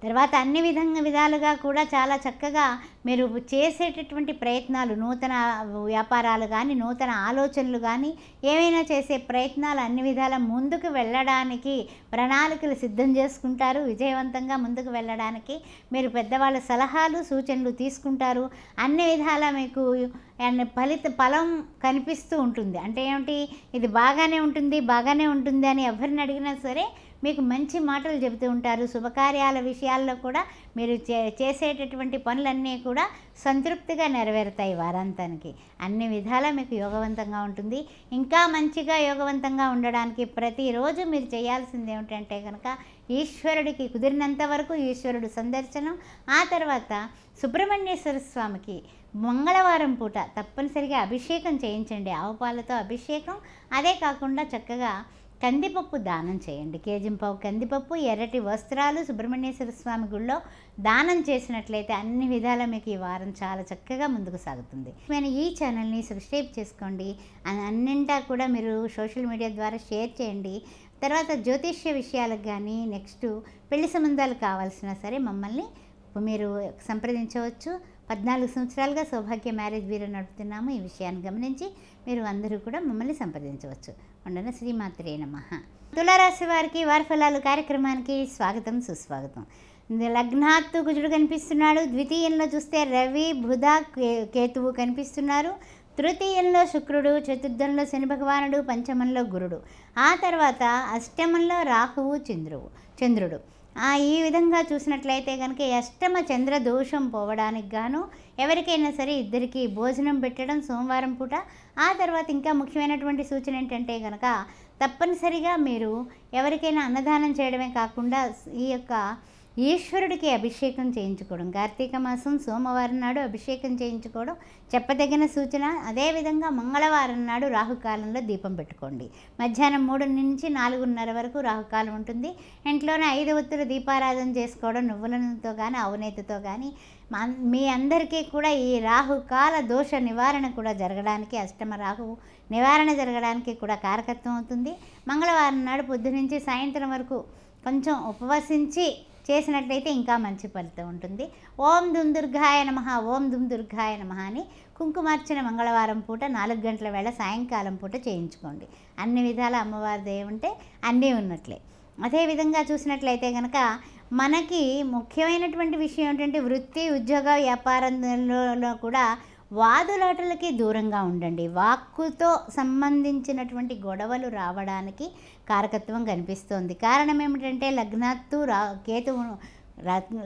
తర్వాత అన్ని విధంగా విధాలుగా కూడా చాలా చక్కగా మీరు చేసేటటువంటి ప్రయత్నాలు నూతన వ్యాపారాలు కానీ నూతన ఆలోచనలు కానీ ఏమైనా చేసే ప్రయత్నాలు అన్ని విధాల ముందుకు వెళ్ళడానికి ప్రణాళికలు సిద్ధం చేసుకుంటారు విజయవంతంగా ముందుకు వెళ్ళడానికి మీరు పెద్దవాళ్ళ సలహాలు సూచనలు తీసుకుంటారు అన్ని విధాల మీకు ఫలిత ఫలం కనిపిస్తూ ఉంటుంది అంటే ఏమిటి ఇది బాగానే ఉంటుంది బాగానే ఉంటుంది అని ఎవరిని అడిగినా సరే మీకు మంచి మాటలు చెబుతూ ఉంటారు శుభకార్యాల విషయాల్లో కూడా మీరు చే చేసేటటువంటి పనులన్నీ కూడా సంతృప్తిగా నెరవేరుతాయి వారాంతానికి అన్ని విధాలా మీకు యోగవంతంగా ఉంటుంది ఇంకా మంచిగా యోగవంతంగా ఉండడానికి ప్రతిరోజు మీరు చేయాల్సింది ఏమిటంటే కనుక ఈశ్వరుడికి కుదిరినంత వరకు ఈశ్వరుడు సందర్శనం ఆ తర్వాత సుబ్రహ్మణ్యేశ్వర స్వామికి మంగళవారం పూట తప్పనిసరిగా అభిషేకం చేయించండి ఆవుపాలతో అభిషేకం అదే కాకుండా చక్కగా కందిపప్పు దానం చేయండి కేజింపావు కందిపప్పు ఎర్రటి వస్త్రాలు సుబ్రహ్మణ్యేశ్వర స్వామి గుళ్ళో దానం చేసినట్లయితే అన్ని విధాల మీకు ఈ వారం చాలా చక్కగా ముందుకు సాగుతుంది నేను ఈ ఛానల్ని సబ్స్క్రైబ్ చేసుకోండి అన్నింటా కూడా మీరు సోషల్ మీడియా ద్వారా షేర్ చేయండి తర్వాత జ్యోతిష్య విషయాలకు కానీ నెక్స్ట్ పెళ్లి సంబంధాలు కావాల్సినా సరే మమ్మల్ని మీరు సంప్రదించవచ్చు పద్నాలుగు సంవత్సరాలుగా సౌభాగ్య మ్యారేజ్ బీరో నడుపుతున్నాము ఈ విషయాన్ని గమనించి మీరు అందరూ కూడా మమ్మల్ని సంప్రదించవచ్చు ఉండన శ్రీమాత్రే నమ తులారాశి వారికి వారి ఫలాలు కార్యక్రమానికి స్వాగతం సుస్వాగతం లగ్నాత్తు కుజుడు కనిపిస్తున్నాడు ద్వితీయంలో చూస్తే రవి బుధ కేతువు కనిపిస్తున్నారు తృతీయంలో శుక్రుడు చతుర్థంలో శని భగవానుడు పంచమంలో గురుడు ఆ తర్వాత అష్టమంలో రాహువు చంద్రువు చంద్రుడు ఈ విధంగా చూసినట్లయితే కనుక అష్టమ చంద్ర దోషం పోవడానికి గాను ఎవరికైనా సరే ఇద్దరికి భోజనం పెట్టడం సోమవారం పూట ఆ తర్వాత ఇంకా ముఖ్యమైనటువంటి సూచన ఏంటంటే కనుక తప్పనిసరిగా మీరు ఎవరికైనా అన్నదానం చేయడమే కాకుండా ఈ యొక్క ఈశ్వరుడికి అభిషేకం చేయించుకోవడం కార్తీక మాసం సోమవారం నాడు అభిషేకం చేయించుకోవడం చెప్పదగిన సూచన అదేవిధంగా మంగళవారం నాడు రాహుకాలంలో దీపం పెట్టుకోండి మధ్యాహ్నం మూడు నుంచి నాలుగున్నర వరకు రాహుకాలం ఉంటుంది ఇంట్లోనే ఐదు ఒత్తులు దీపారాధన చేసుకోవడం నువ్వులతో కానీ అవినేతతో కానీ మీ అందరికీ కూడా ఈ రాహుకాల దోష నివారణ కూడా జరగడానికి అష్టమ రాహు నివారణ జరగడానికి కూడా కారకత్వం అవుతుంది మంగళవారం నాడు పొద్దు నుంచి సాయంత్రం వరకు కొంచెం ఉపవసించి చేసినట్లయితే ఇంకా మంచి ఫలితం ఉంటుంది ఓం దుమ్ దుర్గాయ నమ ఓం దుర్గాయ నమ అని కుంకుమార్చన మంగళవారం పూట నాలుగు గంటల వేళ సాయంకాలం పూట చేయించుకోండి అన్ని విధాల అమ్మవారి దేవుంటే ఉంటే అన్నీ ఉన్నట్లే అదేవిధంగా చూసినట్లయితే కనుక మనకి ముఖ్యమైనటువంటి విషయం ఏంటంటే వృత్తి ఉద్యోగ వ్యాపారంలో కూడా వాదులాటలకి దూరంగా ఉండండి వాక్కుతో సంబంధించినటువంటి గొడవలు రావడానికి కారకత్వం కనిపిస్తోంది కారణం ఏమిటంటే లగ్నాత్తు రా కేతువు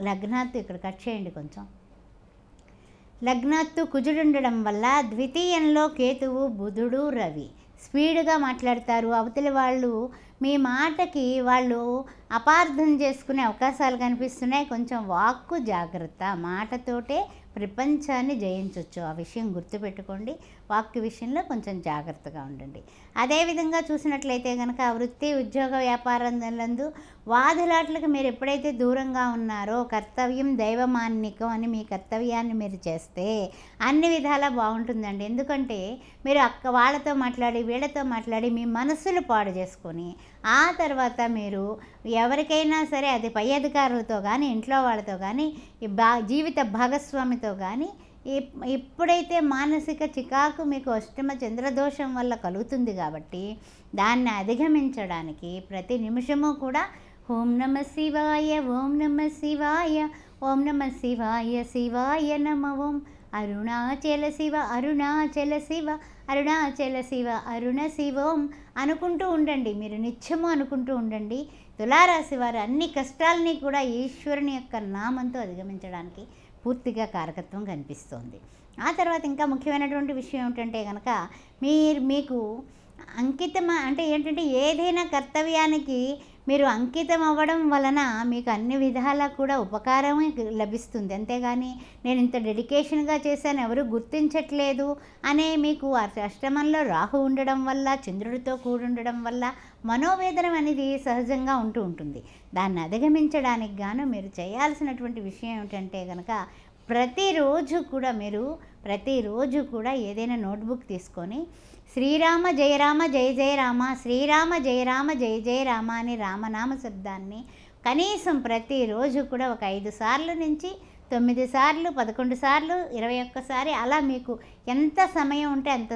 లగ్నాత్తు ఇక్కడ కట్ చేయండి కొంచెం లగ్నాత్తు కుజుడుండడం వల్ల ద్వితీయంలో కేతువు బుధుడు రవి స్పీడ్గా మాట్లాడతారు అవతలి వాళ్ళు మీ మాటకి వాళ్ళు అపార్థం చేసుకునే అవకాశాలు కనిపిస్తున్నాయి కొంచెం వాక్కు జాగ్రత్త మాటతోటే ప్రపంచాన్ని జయించవచ్చు ఆ విషయం గుర్తుపెట్టుకోండి వాక్య విషయంలో కొంచెం జాగ్రత్తగా ఉండండి అదేవిధంగా చూసినట్లయితే కనుక వృత్తి ఉద్యోగ వ్యాపారందలందు వాదులాట్లకు మీరు ఎప్పుడైతే దూరంగా ఉన్నారో కర్తవ్యం దైవమాన్నికం అని మీ కర్తవ్యాన్ని మీరు చేస్తే అన్ని విధాలా బాగుంటుందండి ఎందుకంటే మీరు అక్క వాళ్ళతో మాట్లాడి వీళ్ళతో మాట్లాడి మీ మనస్సులు పాడు చేసుకొని ఆ తర్వాత మీరు ఎవరికైనా సరే అది పై అధికారులతో కానీ ఇంట్లో వాళ్ళతో కానీ ఈ బా జీవిత భాగస్వామితో కానీ ఎప్పుడైతే మానసిక చికాకు మీకు అష్టమ చంద్రదోషం వల్ల కలుగుతుంది కాబట్టి దాన్ని అధిగమించడానికి ప్రతి నిమిషము కూడా ఓం నమ శివాయ ఓం నమ శివాయ ఓం నమ శివాయ శివాయ నమ ఓం అరుణాచల శివ అరుణాచల శివ అరుణాచల శివ అరుణ శివం అనుకుంటూ ఉండండి మీరు నిత్యము అనుకుంటూ ఉండండి తులారాశి వారు అన్ని కష్టాలని కూడా ఈశ్వరుని యొక్క నామంతో అధిగమించడానికి పూర్తిగా కారకత్వం కనిపిస్తోంది ఆ తర్వాత ఇంకా ముఖ్యమైనటువంటి విషయం ఏమిటంటే కనుక మీరు మీకు అంకితమ అంటే ఏంటంటే ఏదైనా కర్తవ్యానికి మీరు అంకితం అవ్వడం వలన మీకు అన్ని విధాలా కూడా ఉపకారమే లభిస్తుంది అంతేగాని నేను ఇంత డెడికేషన్గా చేశాను ఎవరు గుర్తించట్లేదు అనే మీకు అష్టమంలో రాహు ఉండడం వల్ల చంద్రుడితో కూడుండడం వల్ల మనోవేదనం అనేది సహజంగా ఉంటూ ఉంటుంది దాన్ని అధిగమించడానికి గాను మీరు చేయాల్సినటువంటి విషయం ఏమిటంటే కనుక ప్రతిరోజు కూడా మీరు ప్రతిరోజు కూడా ఏదైనా నోట్బుక్ తీసుకొని శ్రీరామ జయ రామ జయ జయ రామ శ్రీరామ జయ రామ జయ జయ రామ అని రామనామ శబ్దాన్ని కనీసం ప్రతిరోజు కూడా ఒక ఐదు సార్లు నుంచి తొమ్మిది సార్లు పదకొండు సార్లు ఇరవై ఒక్కసారి అలా మీకు ఎంత సమయం ఉంటే అంత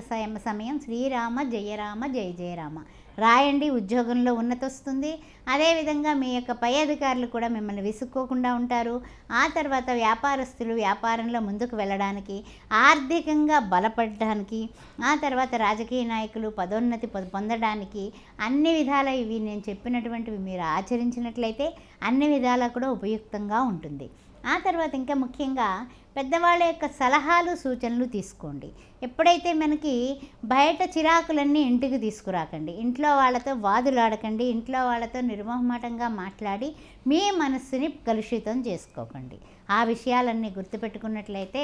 సమయం శ్రీరామ జయ రామ జయ జయ రామ రాయండి ఉద్యోగంలో ఉన్నత వస్తుంది అదేవిధంగా మీ యొక్క పై అధికారులు కూడా మిమ్మల్ని విసుక్కోకుండా ఉంటారు ఆ తర్వాత వ్యాపారస్తులు వ్యాపారంలో ముందుకు వెళ్ళడానికి ఆర్థికంగా బలపడడానికి ఆ తర్వాత రాజకీయ నాయకులు పదోన్నతి పొందడానికి అన్ని విధాల ఇవి నేను చెప్పినటువంటివి మీరు ఆచరించినట్లయితే అన్ని విధాలా కూడా ఉపయుక్తంగా ఉంటుంది ఆ తర్వాత ఇంకా ముఖ్యంగా పెద్దవాళ్ళ యొక్క సలహాలు సూచనలు తీసుకోండి ఎప్పుడైతే మనకి బయట చిరాకులన్నీ ఇంటికి తీసుకురాకండి ఇంట్లో వాళ్ళతో వాదులాడకండి ఇంట్లో వాళ్ళతో నిర్మోహమాటంగా మాట్లాడి మీ మనస్సుని కలుషితం చేసుకోకండి ఆ విషయాలన్నీ గుర్తుపెట్టుకున్నట్లయితే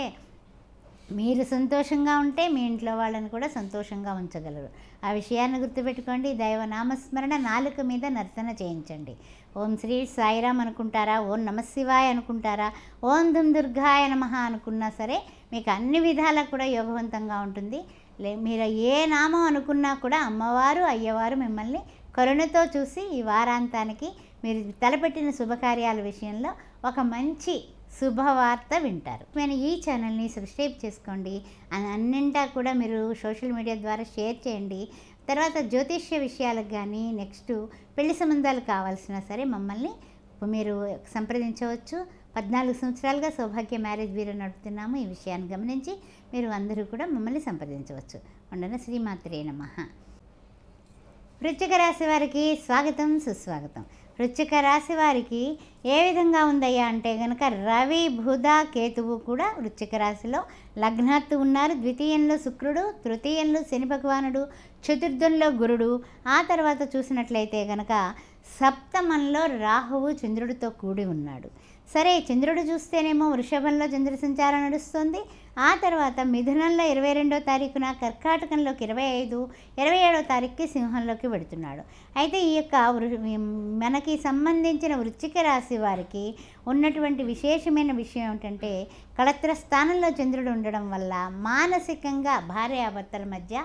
మీరు సంతోషంగా ఉంటే మీ ఇంట్లో వాళ్ళని కూడా సంతోషంగా ఉంచగలరు ఆ విషయాన్ని గుర్తుపెట్టుకోండి దైవ నామస్మరణ నాలుక మీద నర్తన చేయించండి ఓం శ్రీ సాయిరామ్ అనుకుంటారా ఓం నమశివాయ అనుకుంటారా ఓం దుమ్ దుర్గాయ నమ అనుకున్నా సరే మీకు అన్ని విధాలా కూడా యోగవంతంగా ఉంటుంది లే మీరు ఏ నామం అనుకున్నా కూడా అమ్మవారు అయ్యవారు మిమ్మల్ని కరుణతో చూసి ఈ వారాంతానికి మీరు తలపెట్టిన శుభకార్యాల విషయంలో ఒక మంచి శుభవార్త వింటారు నేను ఈ ఛానల్ని సబ్స్క్రైబ్ చేసుకోండి అన్నింటా కూడా మీరు సోషల్ మీడియా ద్వారా షేర్ చేయండి తర్వాత జ్యోతిష్య విషయాలకు కానీ నెక్స్ట్ పెళ్లి సంబంధాలు కావాల్సినా సరే మమ్మల్ని మీరు సంప్రదించవచ్చు పద్నాలుగు సంవత్సరాలుగా సౌభాగ్య మ్యారేజ్ బ్యూరో నడుపుతున్నాము ఈ విషయాన్ని గమనించి మీరు అందరూ కూడా మమ్మల్ని సంప్రదించవచ్చు ఉండన శ్రీమాత్రే నమ వృచ్చిక రాశి వారికి స్వాగతం సుస్వాగతం వృచ్చిక రాశి వారికి ఏ విధంగా ఉందయ్యా అంటే కనుక రవి బుధ కేతువు కూడా వృచ్చిక రాశిలో లగ్నాత్తు ఉన్నారు ద్వితీయంలో శుక్రుడు తృతీయంలో శని భగవానుడు చతుర్థంలో గురుడు ఆ తర్వాత చూసినట్లయితే గనక సప్తమంలో రాహువు చంద్రుడితో కూడి ఉన్నాడు సరే చంద్రుడు చూస్తేనేమో వృషభంలో చంద్ర సంచారం నడుస్తుంది ఆ తర్వాత మిథునంలో ఇరవై రెండో తారీఖున కర్కాటకంలోకి ఇరవై ఐదు ఇరవై ఏడో తారీఖుకి సింహంలోకి పెడుతున్నాడు అయితే ఈ యొక్క మనకి సంబంధించిన వృచ్చిక రాశి వారికి ఉన్నటువంటి విశేషమైన విషయం ఏమిటంటే కళత్ర స్థానంలో చంద్రుడు ఉండడం వల్ల మానసికంగా భార్యాభర్తల మధ్య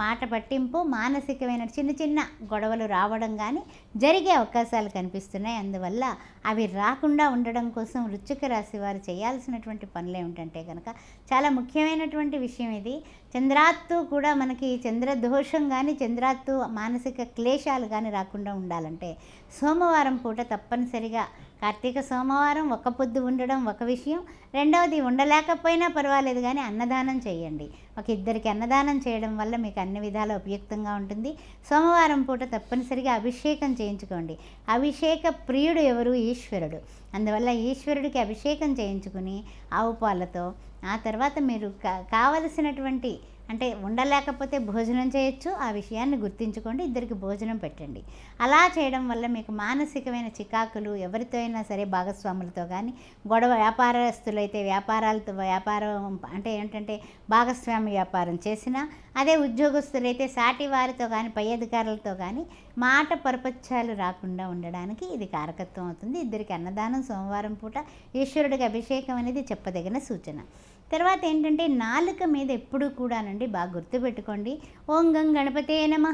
మాట పట్టింపు మానసికమైన చిన్న చిన్న గొడవలు రావడం కానీ జరిగే అవకాశాలు కనిపిస్తున్నాయి అందువల్ల అవి రాకుండా ఉండడం కోసం వృచ్చిక రాశి వారు చేయాల్సినటువంటి పనులు ఏమిటంటే కనుక చాలా ముఖ్యమైనటువంటి విషయం ఇది చంద్రాత్తు కూడా మనకి చంద్రదోషం కానీ చంద్రాత్తు మానసిక క్లేశాలు కానీ రాకుండా ఉండాలంటే సోమవారం పూట తప్పనిసరిగా కార్తీక సోమవారం ఒక పొద్దు ఉండడం ఒక విషయం రెండవది ఉండలేకపోయినా పర్వాలేదు కానీ అన్నదానం చేయండి ఒక ఇద్దరికి అన్నదానం చేయడం వల్ల మీకు అన్ని విధాలు ఉపయుక్తంగా ఉంటుంది సోమవారం పూట తప్పనిసరిగా అభిషేకం చేయించుకోండి అభిషేక ప్రియుడు ఎవరు ఈశ్వరుడు అందువల్ల ఈశ్వరుడికి అభిషేకం చేయించుకుని ఆవు పాలతో ఆ తర్వాత మీరు కా కావలసినటువంటి అంటే ఉండలేకపోతే భోజనం చేయొచ్చు ఆ విషయాన్ని గుర్తించుకోండి ఇద్దరికి భోజనం పెట్టండి అలా చేయడం వల్ల మీకు మానసికమైన చికాకులు ఎవరితో అయినా సరే భాగస్వాములతో కానీ గొడవ వ్యాపారస్తులైతే వ్యాపారాలతో వ్యాపారం అంటే ఏంటంటే భాగస్వామి వ్యాపారం చేసినా అదే ఉద్యోగస్తులైతే సాటి వారితో కానీ పై అధికారులతో కానీ మాట పరపత్యాలు రాకుండా ఉండడానికి ఇది కారకత్వం అవుతుంది ఇద్దరికి అన్నదానం సోమవారం పూట ఈశ్వరుడికి అభిషేకం అనేది చెప్పదగిన సూచన తర్వాత ఏంటంటే నాలుక మీద ఎప్పుడు నండి బాగా గుర్తుపెట్టుకోండి ఓం గం గణపతే నమ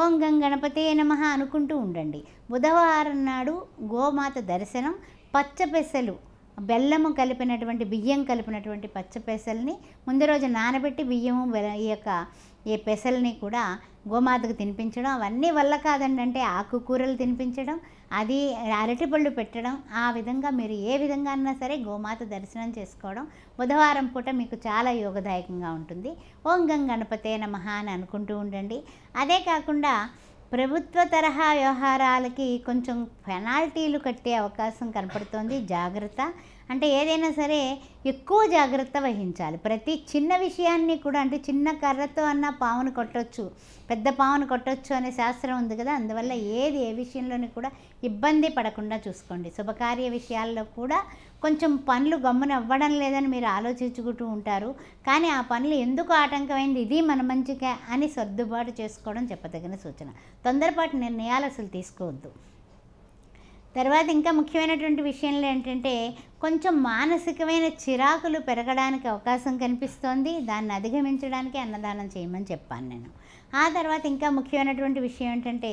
ఓం గం గణపతే నమ అనుకుంటూ ఉండండి బుధవారం నాడు గోమాత దర్శనం పచ్చపెసలు బెల్లము కలిపినటువంటి బియ్యం కలిపినటువంటి పచ్చపెసల్ని ముందు రోజు నానబెట్టి బియ్యము ఈ యొక్క ఈ పెసల్ని కూడా గోమాతకు తినిపించడం అవన్నీ వల్ల కాదండి అంటే ఆకుకూరలు తినిపించడం అది అరటిపళ్ళు పెట్టడం ఆ విధంగా మీరు ఏ విధంగా అన్నా సరే గోమాత దర్శనం చేసుకోవడం బుధవారం పూట మీకు చాలా యోగదాయకంగా ఉంటుంది ఓం గణపతే నమః అని అనుకుంటూ ఉండండి అదే కాకుండా ప్రభుత్వ తరహా వ్యవహారాలకి కొంచెం పెనాల్టీలు కట్టే అవకాశం కనపడుతోంది జాగ్రత్త అంటే ఏదైనా సరే ఎక్కువ జాగ్రత్త వహించాలి ప్రతి చిన్న విషయాన్ని కూడా అంటే చిన్న కర్రతో అన్న పావును కొట్టొచ్చు పెద్ద పావును కొట్టొచ్చు అనే శాస్త్రం ఉంది కదా అందువల్ల ఏది ఏ విషయంలోని కూడా ఇబ్బంది పడకుండా చూసుకోండి శుభకార్య విషయాల్లో కూడా కొంచెం పనులు గమ్మున అవ్వడం లేదని మీరు ఆలోచించుకుంటూ ఉంటారు కానీ ఆ పనులు ఎందుకు ఆటంకమైంది ఇది మన మంచిగా అని సర్దుబాటు చేసుకోవడం చెప్పదగిన సూచన తొందరపాటు నిర్ణయాలు అసలు తీసుకోవద్దు తర్వాత ఇంకా ముఖ్యమైనటువంటి విషయంలో ఏంటంటే కొంచెం మానసికమైన చిరాకులు పెరగడానికి అవకాశం కనిపిస్తోంది దాన్ని అధిగమించడానికి అన్నదానం చేయమని చెప్పాను నేను ఆ తర్వాత ఇంకా ముఖ్యమైనటువంటి విషయం ఏంటంటే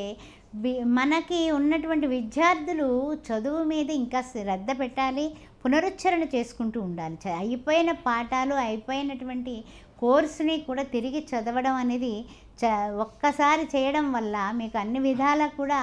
మనకి ఉన్నటువంటి విద్యార్థులు చదువు మీద ఇంకా శ్రద్ధ పెట్టాలి పునరుచ్చరణ చేసుకుంటూ ఉండాలి అయిపోయిన పాఠాలు అయిపోయినటువంటి కోర్సుని కూడా తిరిగి చదవడం అనేది చ ఒక్కసారి చేయడం వల్ల మీకు అన్ని విధాలా కూడా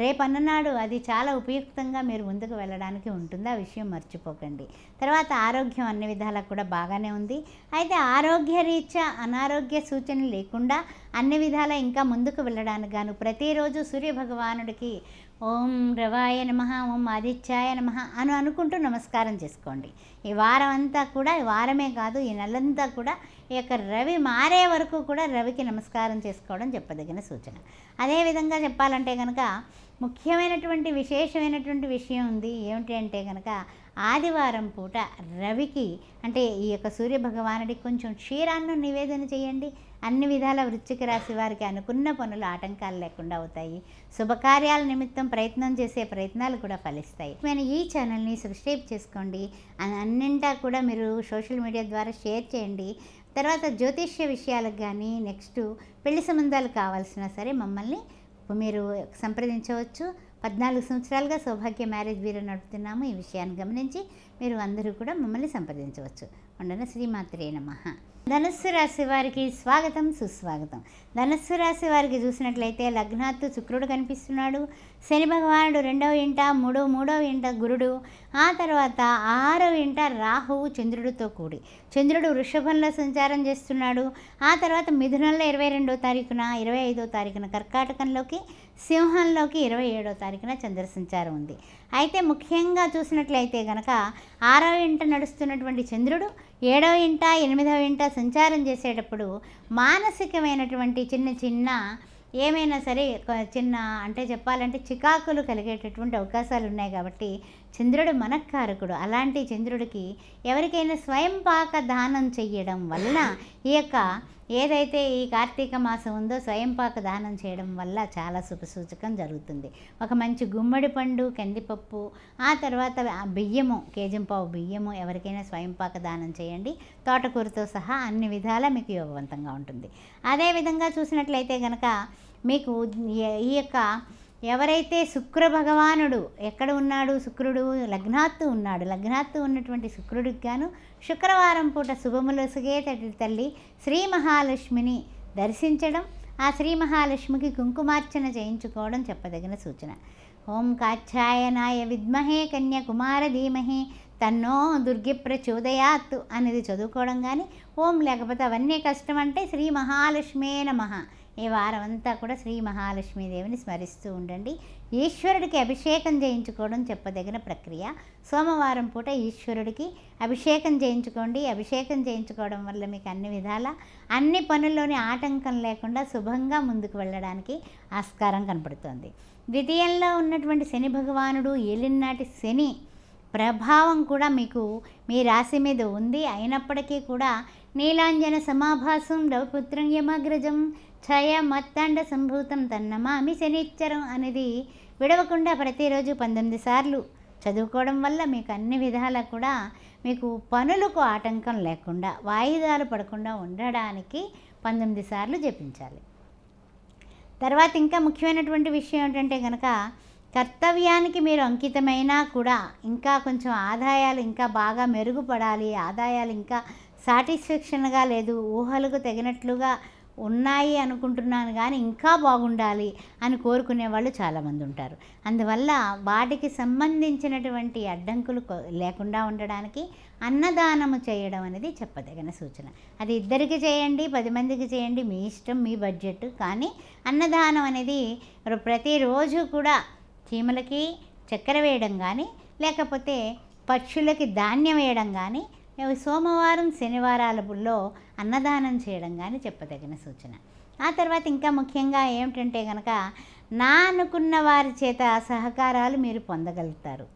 రేపన్ననాడు అది చాలా ఉపయుక్తంగా మీరు ముందుకు వెళ్ళడానికి ఉంటుంది ఆ విషయం మర్చిపోకండి తర్వాత ఆరోగ్యం అన్ని విధాలకు కూడా బాగానే ఉంది అయితే ఆరోగ్య రీత్యా అనారోగ్య సూచన లేకుండా అన్ని విధాల ఇంకా ముందుకు వెళ్ళడానికి గాను ప్రతిరోజు సూర్యభగవానుడికి ఓం రవాయ నమ ఓం ఆదిత్యాయ నమ అని అనుకుంటూ నమస్కారం చేసుకోండి ఈ వారం అంతా కూడా వారమే కాదు ఈ నెలంతా కూడా ఈ యొక్క రవి మారే వరకు కూడా రవికి నమస్కారం చేసుకోవడం చెప్పదగిన సూచన అదేవిధంగా చెప్పాలంటే కనుక ముఖ్యమైనటువంటి విశేషమైనటువంటి విషయం ఉంది ఏమిటి అంటే కనుక ఆదివారం పూట రవికి అంటే ఈ యొక్క సూర్యభగవానుడి కొంచెం క్షీరాన్ని నివేదన చేయండి అన్ని విధాల వృశ్చిక రాశి వారికి అనుకున్న పనులు ఆటంకాలు లేకుండా అవుతాయి శుభకార్యాల నిమిత్తం ప్రయత్నం చేసే ప్రయత్నాలు కూడా ఫలిస్తాయి నేను ఈ ఛానల్ని సబ్స్క్రైబ్ చేసుకోండి అన్నింటా కూడా మీరు సోషల్ మీడియా ద్వారా షేర్ చేయండి తర్వాత జ్యోతిష్య విషయాలకు కానీ నెక్స్ట్ పెళ్లి సంబంధాలు కావాల్సినా సరే మమ్మల్ని మీరు సంప్రదించవచ్చు పద్నాలుగు సంవత్సరాలుగా సౌభాగ్య మ్యారేజ్ బ్యూరో నడుపుతున్నాము ఈ విషయాన్ని గమనించి మీరు అందరూ కూడా మమ్మల్ని సంప్రదించవచ్చు ఉండన శ్రీమాత్రే నమ ధనుస్సు రాశి వారికి స్వాగతం సుస్వాగతం ధనస్సు రాశి వారికి చూసినట్లయితే లగ్నాత్తు శుక్రుడు కనిపిస్తున్నాడు శని భగవానుడు రెండవ ఇంట మూడో మూడవ ఇంట గురుడు ఆ తర్వాత ఆరవ ఇంట రాహువు చంద్రుడితో కూడి చంద్రుడు వృషభంలో సంచారం చేస్తున్నాడు ఆ తర్వాత మిథునంలో ఇరవై రెండో తారీఖున ఇరవై ఐదో తారీఖున కర్కాటకంలోకి సింహంలోకి ఇరవై ఏడో తారీఖున చంద్ర సంచారం ఉంది అయితే ముఖ్యంగా చూసినట్లయితే గనక ఆరవ ఇంట నడుస్తున్నటువంటి చంద్రుడు ఏడవ ఇంట ఎనిమిదవ ఇంట సంచారం చేసేటప్పుడు మానసికమైనటువంటి చిన్న చిన్న ఏమైనా సరే చిన్న అంటే చెప్పాలంటే చికాకులు కలిగేటటువంటి అవకాశాలు ఉన్నాయి కాబట్టి చంద్రుడు మనఃకారకుడు అలాంటి చంద్రుడికి ఎవరికైనా స్వయం పాక దానం చెయ్యడం వలన ఈ యొక్క ఏదైతే ఈ కార్తీక మాసం ఉందో స్వయంపాక దానం చేయడం వల్ల చాలా సూచకం జరుగుతుంది ఒక మంచి గుమ్మడి పండు కందిపప్పు ఆ తర్వాత బియ్యము కేజంపావు బియ్యము ఎవరికైనా స్వయంపాక దానం చేయండి తోటకూరతో సహా అన్ని విధాల మీకు యోగవంతంగా ఉంటుంది అదేవిధంగా చూసినట్లయితే కనుక మీకు ఈ యొక్క ఎవరైతే శుక్ర భగవానుడు ఎక్కడ ఉన్నాడు శుక్రుడు లగ్నాత్తు ఉన్నాడు లగ్నాత్తు ఉన్నటువంటి శుక్రుడికి గాను శుక్రవారం పూట తటి తల్లి శ్రీ మహాలక్ష్మిని దర్శించడం ఆ శ్రీ మహాలక్ష్మికి కుంకుమార్చన చేయించుకోవడం చెప్పదగిన సూచన ఓం కాఛాయనాయ విద్మహే కన్యాకుమార ధీమహే తన్నో దుర్గి ప్రచోదయాత్తు అనేది చదువుకోవడం కానీ ఓం లేకపోతే అవన్నీ కష్టం అంటే శ్రీ మహాలక్ష్మే నమ ఈ వారం అంతా కూడా శ్రీ మహాలక్ష్మీదేవిని స్మరిస్తూ ఉండండి ఈశ్వరుడికి అభిషేకం చేయించుకోవడం చెప్పదగిన ప్రక్రియ సోమవారం పూట ఈశ్వరుడికి అభిషేకం చేయించుకోండి అభిషేకం చేయించుకోవడం వల్ల మీకు అన్ని విధాల అన్ని పనుల్లోని ఆటంకం లేకుండా శుభంగా ముందుకు వెళ్ళడానికి ఆస్కారం కనపడుతోంది ద్వితీయంలో ఉన్నటువంటి శని భగవానుడు ఏలినాటి శని ప్రభావం కూడా మీకు మీ రాశి మీద ఉంది అయినప్పటికీ కూడా నీలాంజన సమాభాసం రవిపుత్రం యమాగ్రజం ఛాయ మత్తాండ సంభూతం తన్నమామి శనిచ్చరం అనేది విడవకుండా ప్రతిరోజు పంతొమ్మిది సార్లు చదువుకోవడం వల్ల మీకు అన్ని విధాలా కూడా మీకు పనులకు ఆటంకం లేకుండా వాయిదాలు పడకుండా ఉండడానికి పంతొమ్మిది సార్లు జపించాలి తర్వాత ఇంకా ముఖ్యమైనటువంటి విషయం ఏంటంటే కనుక కర్తవ్యానికి మీరు అంకితమైనా కూడా ఇంకా కొంచెం ఆదాయాలు ఇంకా బాగా మెరుగుపడాలి ఆదాయాలు ఇంకా సాటిస్ఫాక్షన్గా లేదు ఊహలకు తగినట్లుగా ఉన్నాయి అనుకుంటున్నాను కానీ ఇంకా బాగుండాలి అని కోరుకునే వాళ్ళు చాలామంది ఉంటారు అందువల్ల వాటికి సంబంధించినటువంటి అడ్డంకులు లేకుండా ఉండడానికి అన్నదానము చేయడం అనేది చెప్పదగిన సూచన అది ఇద్దరికి చేయండి పది మందికి చేయండి మీ ఇష్టం మీ బడ్జెట్ కానీ అన్నదానం అనేది ప్రతిరోజు కూడా చీమలకి చక్కెర వేయడం కానీ లేకపోతే పక్షులకి ధాన్యం వేయడం కానీ సోమవారం శనివారాలలో అన్నదానం చేయడం కానీ చెప్పదగిన సూచన ఆ తర్వాత ఇంకా ముఖ్యంగా ఏమిటంటే కనుక నా అనుకున్న వారి చేత సహకారాలు మీరు పొందగలుగుతారు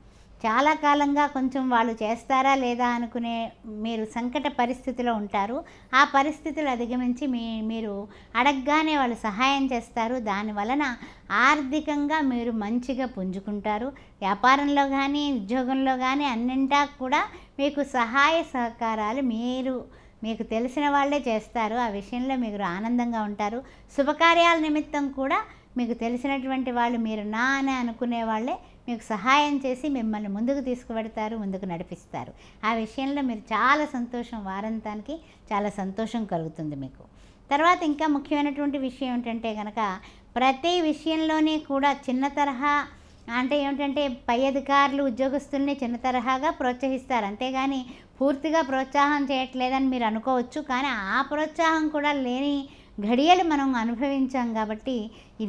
చాలా కాలంగా కొంచెం వాళ్ళు చేస్తారా లేదా అనుకునే మీరు సంకట పరిస్థితిలో ఉంటారు ఆ పరిస్థితులు అధిగమించి మీ మీరు అడగగానే వాళ్ళు సహాయం చేస్తారు దాని వలన ఆర్థికంగా మీరు మంచిగా పుంజుకుంటారు వ్యాపారంలో కానీ ఉద్యోగంలో కానీ అన్నింటా కూడా మీకు సహాయ సహకారాలు మీరు మీకు తెలిసిన వాళ్ళే చేస్తారు ఆ విషయంలో మీరు ఆనందంగా ఉంటారు శుభకార్యాల నిమిత్తం కూడా మీకు తెలిసినటువంటి వాళ్ళు మీరు నా అని అనుకునే వాళ్ళే మీకు సహాయం చేసి మిమ్మల్ని ముందుకు తీసుకువెడతారు ముందుకు నడిపిస్తారు ఆ విషయంలో మీరు చాలా సంతోషం వారంతానికి చాలా సంతోషం కలుగుతుంది మీకు తర్వాత ఇంకా ముఖ్యమైనటువంటి విషయం ఏంటంటే కనుక ప్రతి విషయంలోనే కూడా చిన్న తరహా అంటే ఏమిటంటే పై అధికారులు ఉద్యోగస్తుల్ని చిన్న తరహాగా ప్రోత్సహిస్తారు అంతేగాని పూర్తిగా ప్రోత్సాహం చేయట్లేదని మీరు అనుకోవచ్చు కానీ ఆ ప్రోత్సాహం కూడా లేని ఘడియలు మనం అనుభవించాం కాబట్టి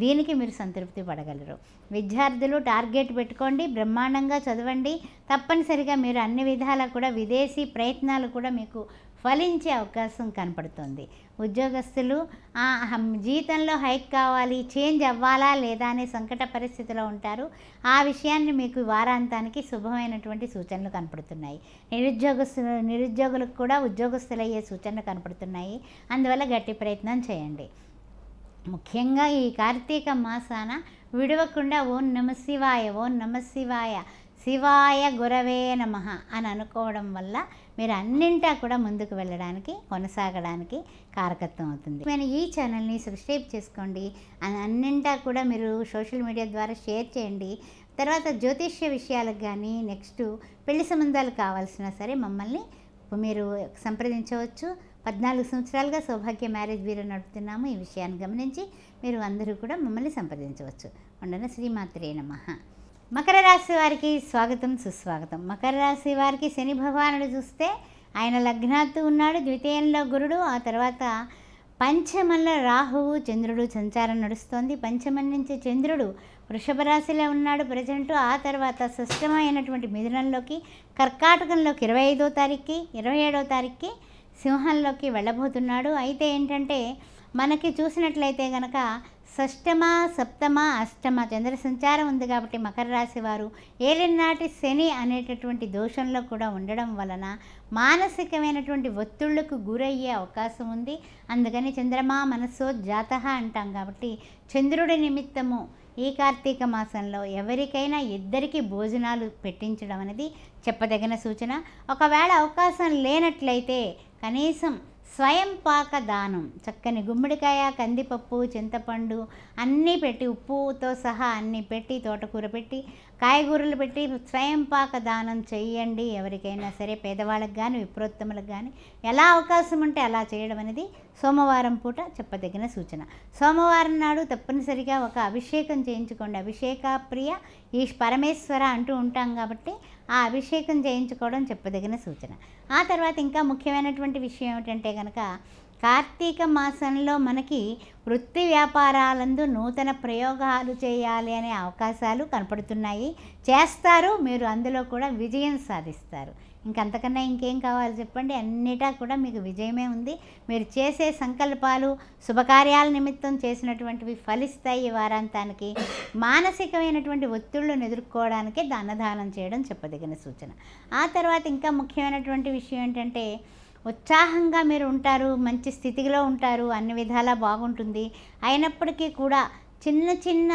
దీనికి మీరు సంతృప్తి పడగలరు విద్యార్థులు టార్గెట్ పెట్టుకోండి బ్రహ్మాండంగా చదవండి తప్పనిసరిగా మీరు అన్ని విధాలా కూడా విదేశీ ప్రయత్నాలు కూడా మీకు ఫలించే అవకాశం కనపడుతుంది ఉద్యోగస్తులు జీతంలో హైక్ కావాలి చేంజ్ అవ్వాలా లేదా అనే సంకట పరిస్థితిలో ఉంటారు ఆ విషయాన్ని మీకు వారాంతానికి శుభమైనటువంటి సూచనలు కనపడుతున్నాయి నిరుద్యోగస్తులు నిరుద్యోగులకు కూడా ఉద్యోగస్తులయ్యే సూచనలు కనపడుతున్నాయి అందువల్ల గట్టి ప్రయత్నం చేయండి ముఖ్యంగా ఈ కార్తీక మాసాన విడవకుండా ఓం నమ శివాయ ఓం నమ శివాయ శివాయ గురవే నమ అని అనుకోవడం వల్ల మీరు అన్నింటా కూడా ముందుకు వెళ్ళడానికి కొనసాగడానికి కారకత్వం అవుతుంది నేను ఈ ఛానల్ని సబ్స్క్రైబ్ చేసుకోండి అన్నింటా కూడా మీరు సోషల్ మీడియా ద్వారా షేర్ చేయండి తర్వాత జ్యోతిష్య విషయాలకు కానీ నెక్స్ట్ పెళ్లి సంబంధాలు కావాల్సినా సరే మమ్మల్ని మీరు సంప్రదించవచ్చు పద్నాలుగు సంవత్సరాలుగా సౌభాగ్య మ్యారేజ్ బ్యూరో నడుపుతున్నాము ఈ విషయాన్ని గమనించి మీరు అందరూ కూడా మమ్మల్ని సంప్రదించవచ్చు ఉండన శ్రీమాత్రే నమ మకర రాశి వారికి స్వాగతం సుస్వాగతం మకర రాశి వారికి శని భగవానుడు చూస్తే ఆయన లగ్నాత్తు ఉన్నాడు ద్వితీయంలో గురుడు ఆ తర్వాత పంచమంలో రాహువు చంద్రుడు సంచారం నడుస్తోంది పంచమం నుంచి చంద్రుడు వృషభ రాశిలో ఉన్నాడు ప్రజెంట్ ఆ తర్వాత సష్టమైనటువంటి మిథునంలోకి కర్కాటకంలోకి ఇరవై ఐదో తారీఖుకి ఇరవై ఏడో తారీఖుకి సింహంలోకి వెళ్ళబోతున్నాడు అయితే ఏంటంటే మనకి చూసినట్లయితే గనక షష్టమ సప్తమ అష్టమ చంద్ర సంచారం ఉంది కాబట్టి మకర రాశి వారు ఏలినాటి శని అనేటటువంటి దోషంలో కూడా ఉండడం వలన మానసికమైనటువంటి ఒత్తిళ్లకు గురయ్యే అవకాశం ఉంది అందుకని చంద్రమా మనస్సో జాత అంటాం కాబట్టి చంద్రుడి నిమిత్తము ఈ కార్తీక మాసంలో ఎవరికైనా ఇద్దరికి భోజనాలు పెట్టించడం అనేది చెప్పదగిన సూచన ఒకవేళ అవకాశం లేనట్లయితే కనీసం స్వయం పాక దానం చక్కని గుమ్మడికాయ కందిపప్పు చింతపండు అన్నీ పెట్టి ఉప్పుతో సహా అన్నీ పెట్టి తోటకూర పెట్టి కాయగూరలు పెట్టి స్వయం పాక దానం చేయండి ఎవరికైనా సరే పేదవాళ్ళకి కానీ విప్రోత్తములకు కానీ ఎలా అవకాశం ఉంటే అలా చేయడం అనేది సోమవారం పూట చెప్పదగిన సూచన సోమవారం నాడు తప్పనిసరిగా ఒక అభిషేకం చేయించుకోండి అభిషేక ప్రియ ఈ పరమేశ్వర అంటూ ఉంటాం కాబట్టి ఆ అభిషేకం చేయించుకోవడం చెప్పదగిన సూచన ఆ తర్వాత ఇంకా ముఖ్యమైనటువంటి విషయం ఏమిటంటే కనుక కార్తీక మాసంలో మనకి వృత్తి వ్యాపారాలందు నూతన ప్రయోగాలు చేయాలి అనే అవకాశాలు కనపడుతున్నాయి చేస్తారు మీరు అందులో కూడా విజయం సాధిస్తారు ఇంకంతకన్నా ఇంకేం కావాలి చెప్పండి అన్నిటా కూడా మీకు విజయమే ఉంది మీరు చేసే సంకల్పాలు శుభకార్యాల నిమిత్తం చేసినటువంటివి ఫలిస్తాయి ఈ వారాంతానికి మానసికమైనటువంటి ఒత్తిళ్లను ఎదుర్కోవడానికి దానదానం చేయడం చెప్పదగిన సూచన ఆ తర్వాత ఇంకా ముఖ్యమైనటువంటి విషయం ఏంటంటే ఉత్సాహంగా మీరు ఉంటారు మంచి స్థితిలో ఉంటారు అన్ని విధాలా బాగుంటుంది అయినప్పటికీ కూడా చిన్న చిన్న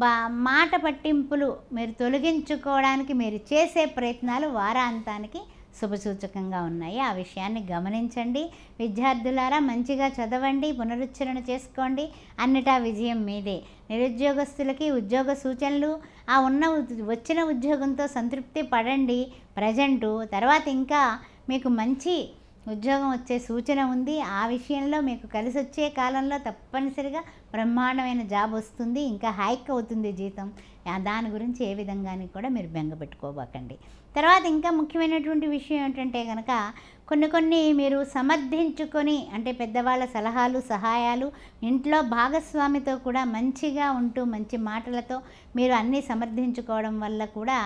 బా మాట పట్టింపులు మీరు తొలగించుకోవడానికి మీరు చేసే ప్రయత్నాలు వారాంతానికి శుభసూచకంగా ఉన్నాయి ఆ విషయాన్ని గమనించండి విద్యార్థులారా మంచిగా చదవండి పునరుచ్చరణ చేసుకోండి అన్నిటా విజయం మీదే నిరుద్యోగస్తులకి ఉద్యోగ సూచనలు ఆ ఉన్న వచ్చిన ఉద్యోగంతో సంతృప్తి పడండి ప్రజెంటు తర్వాత ఇంకా మీకు మంచి ఉద్యోగం వచ్చే సూచన ఉంది ఆ విషయంలో మీకు కలిసి వచ్చే కాలంలో తప్పనిసరిగా బ్రహ్మాండమైన జాబ్ వస్తుంది ఇంకా హైక్ అవుతుంది జీతం దాని గురించి ఏ విధంగాని కూడా మీరు బెంగపెట్టుకోబోకండి తర్వాత ఇంకా ముఖ్యమైనటువంటి విషయం ఏంటంటే కనుక కొన్ని కొన్ని మీరు సమర్థించుకొని అంటే పెద్దవాళ్ళ సలహాలు సహాయాలు ఇంట్లో భాగస్వామితో కూడా మంచిగా ఉంటూ మంచి మాటలతో మీరు అన్నీ సమర్థించుకోవడం వల్ల కూడా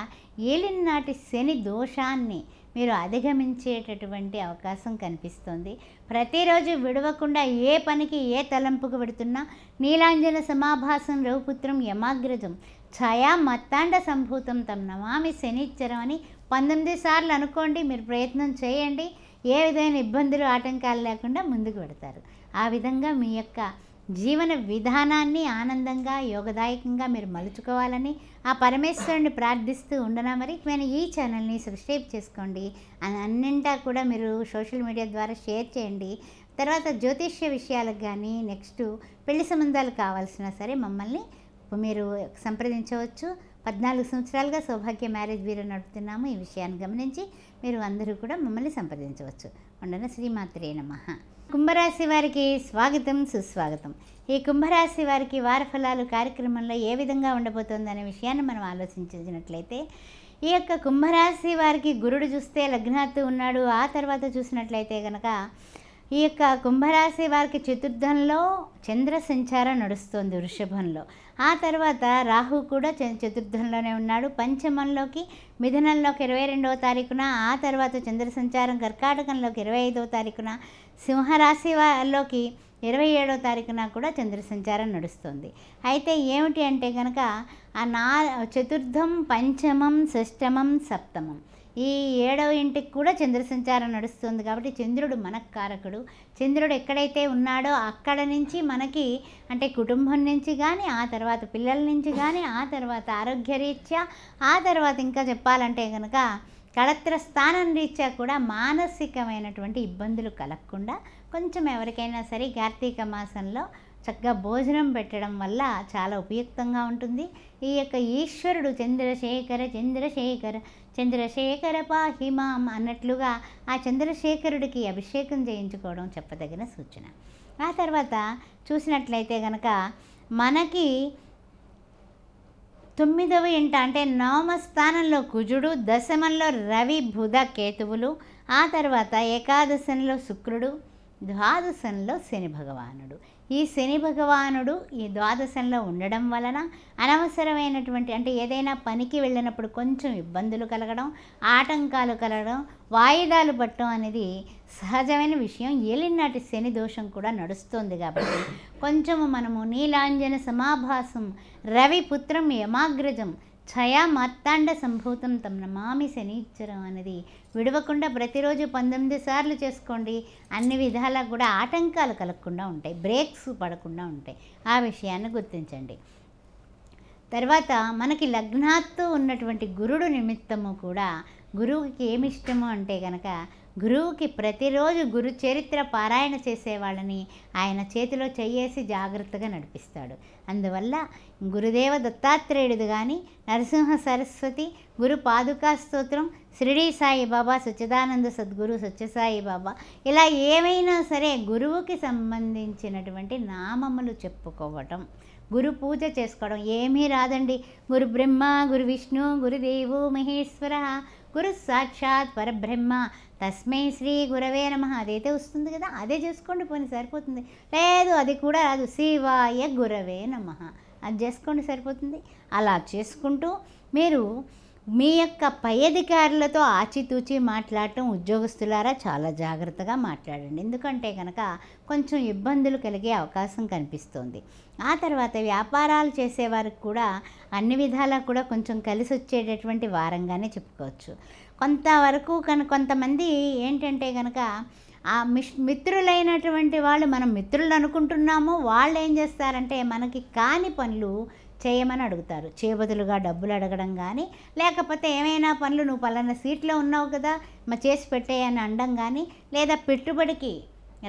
ఏలినాటి శని దోషాన్ని మీరు అధిగమించేటటువంటి అవకాశం కనిపిస్తుంది ప్రతిరోజు విడవకుండా ఏ పనికి ఏ తలంపుకు పెడుతున్నా నీలాంజన సమాభాసం రఘుపుత్రం యమాగ్రజం ఛాయా మత్తాండ సంభూతం తమ నమామి శనిచ్చరం అని పంతొమ్మిది సార్లు అనుకోండి మీరు ప్రయత్నం చేయండి ఏ విధమైన ఇబ్బందులు ఆటంకాలు లేకుండా ముందుకు పెడతారు ఆ విధంగా మీ యొక్క జీవన విధానాన్ని ఆనందంగా యోగదాయకంగా మీరు మలుచుకోవాలని ఆ పరమేశ్వరుని ప్రార్థిస్తూ ఉండనా మరి నేను ఈ ఛానల్ని సబ్స్క్రైబ్ చేసుకోండి అన్నింటా కూడా మీరు సోషల్ మీడియా ద్వారా షేర్ చేయండి తర్వాత జ్యోతిష్య విషయాలకు కానీ నెక్స్ట్ పెళ్లి సంబంధాలు కావాల్సినా సరే మమ్మల్ని మీరు సంప్రదించవచ్చు పద్నాలుగు సంవత్సరాలుగా సౌభాగ్య మ్యారేజ్ బీరో నడుపుతున్నాము ఈ విషయాన్ని గమనించి మీరు అందరూ కూడా మమ్మల్ని సంప్రదించవచ్చు ఉండన శ్రీమాత్రే నమ కుంభరాశి వారికి స్వాగతం సుస్వాగతం ఈ కుంభరాశి వారికి వారఫలాలు కార్యక్రమంలో ఏ విధంగా ఉండబోతోందనే విషయాన్ని మనం ఆలోచించినట్లయితే ఈ యొక్క కుంభరాశి వారికి గురుడు చూస్తే లగ్నాత్తు ఉన్నాడు ఆ తర్వాత చూసినట్లయితే కనుక ఈ యొక్క కుంభరాశి వారికి చతుర్థంలో చంద్ర సంచారం నడుస్తుంది వృషభంలో ఆ తర్వాత రాహు కూడా చతుర్థంలోనే ఉన్నాడు పంచమంలోకి మిథునంలోకి ఇరవై రెండవ తారీఖున ఆ తర్వాత చంద్ర సంచారం కర్కాటకంలోకి ఇరవై ఐదవ తారీఖున సింహరాశి వారిలోకి ఇరవై ఏడవ తారీఖున కూడా చంద్ర సంచారం నడుస్తుంది అయితే ఏమిటి అంటే కనుక ఆ నా చతుర్థం పంచమం షష్టమం సప్తమం ఈ ఏడవ ఇంటికి కూడా చంద్ర సంచారం నడుస్తుంది కాబట్టి చంద్రుడు మనకారకుడు చంద్రుడు ఎక్కడైతే ఉన్నాడో అక్కడ నుంచి మనకి అంటే కుటుంబం నుంచి కానీ ఆ తర్వాత పిల్లల నుంచి కానీ ఆ తర్వాత ఆరోగ్యరీత్యా ఆ తర్వాత ఇంకా చెప్పాలంటే కనుక కళత్ర స్థానం రీత్యా కూడా మానసికమైనటువంటి ఇబ్బందులు కలగకుండా కొంచెం ఎవరికైనా సరే కార్తీక మాసంలో చక్కగా భోజనం పెట్టడం వల్ల చాలా ఉపయుక్తంగా ఉంటుంది ఈ యొక్క ఈశ్వరుడు చంద్రశేఖర చంద్రశేఖర చంద్రశేఖర మాం అన్నట్లుగా ఆ చంద్రశేఖరుడికి అభిషేకం చేయించుకోవడం చెప్పదగిన సూచన ఆ తర్వాత చూసినట్లయితే గనక మనకి తొమ్మిదవ ఇంట అంటే నవమ స్థానంలో కుజుడు దశమంలో రవి బుధ కేతువులు ఆ తర్వాత ఏకాదశంలో శుక్రుడు ద్వాదశంలో శని భగవానుడు ఈ శని భగవానుడు ఈ ద్వాదశంలో ఉండడం వలన అనవసరమైనటువంటి అంటే ఏదైనా పనికి వెళ్ళినప్పుడు కొంచెం ఇబ్బందులు కలగడం ఆటంకాలు కలగడం వాయిదాలు పట్టడం అనేది సహజమైన విషయం ఏలినాటి శని దోషం కూడా నడుస్తుంది కాబట్టి కొంచెము మనము నీలాంజన సమాభాసం రవిపుత్రం యమాగ్రజం ఛయా మార్తాండ సంభూతం తమ నమామి శనీశ్వరం అనేది విడవకుండా ప్రతిరోజు పంతొమ్మిది సార్లు చేసుకోండి అన్ని విధాలా కూడా ఆటంకాలు కలగకుండా ఉంటాయి బ్రేక్స్ పడకుండా ఉంటాయి ఆ విషయాన్ని గుర్తించండి తర్వాత మనకి లగ్నాత్తు ఉన్నటువంటి గురుడు నిమిత్తము కూడా గురువుకి ఏమి ఇష్టము అంటే కనుక గురువుకి ప్రతిరోజు గురు చరిత్ర పారాయణ చేసేవాళ్ళని ఆయన చేతిలో చెయ్యేసి జాగ్రత్తగా నడిపిస్తాడు అందువల్ల గురుదేవ దత్తాత్రేయుడు కానీ నరసింహ సరస్వతి గురు పాదుకా స్తోత్రం సాయి సాయిబాబా సుచిదానంద సద్గురు సత్యసాయిబాబా ఇలా ఏమైనా సరే గురువుకి సంబంధించినటువంటి నామములు చెప్పుకోవటం గురు పూజ చేసుకోవడం ఏమీ రాదండి గురు బ్రహ్మ గురు విష్ణు గురుదేవు మహేశ్వర గురు సాక్షాత్ పరబ్రహ్మ తస్మై శ్రీ గురవే నమ అదైతే వస్తుంది కదా అదే చేసుకోండి పోనీ సరిపోతుంది లేదు అది కూడా రాదు శివాయ గురవే నమ అది చేసుకోండి సరిపోతుంది అలా చేసుకుంటూ మీరు మీ యొక్క పై అధికారులతో ఆచితూచి మాట్లాడటం ఉద్యోగస్తులారా చాలా జాగ్రత్తగా మాట్లాడండి ఎందుకంటే కనుక కొంచెం ఇబ్బందులు కలిగే అవకాశం కనిపిస్తోంది ఆ తర్వాత వ్యాపారాలు చేసేవారికి కూడా అన్ని విధాలా కూడా కొంచెం కలిసి వచ్చేటటువంటి వారంగానే చెప్పుకోవచ్చు కొంతవరకు కను కొంతమంది ఏంటంటే కనుక ఆ మిష్ మిత్రులైనటువంటి వాళ్ళు మనం మిత్రులు అనుకుంటున్నాము వాళ్ళు ఏం చేస్తారంటే మనకి కాని పనులు చేయమని అడుగుతారు చేయబదులుగా డబ్బులు అడగడం కానీ లేకపోతే ఏమైనా పనులు నువ్వు పలానా సీట్లో ఉన్నావు కదా మా చేసి పెట్టేయని అనడం కానీ లేదా పెట్టుబడికి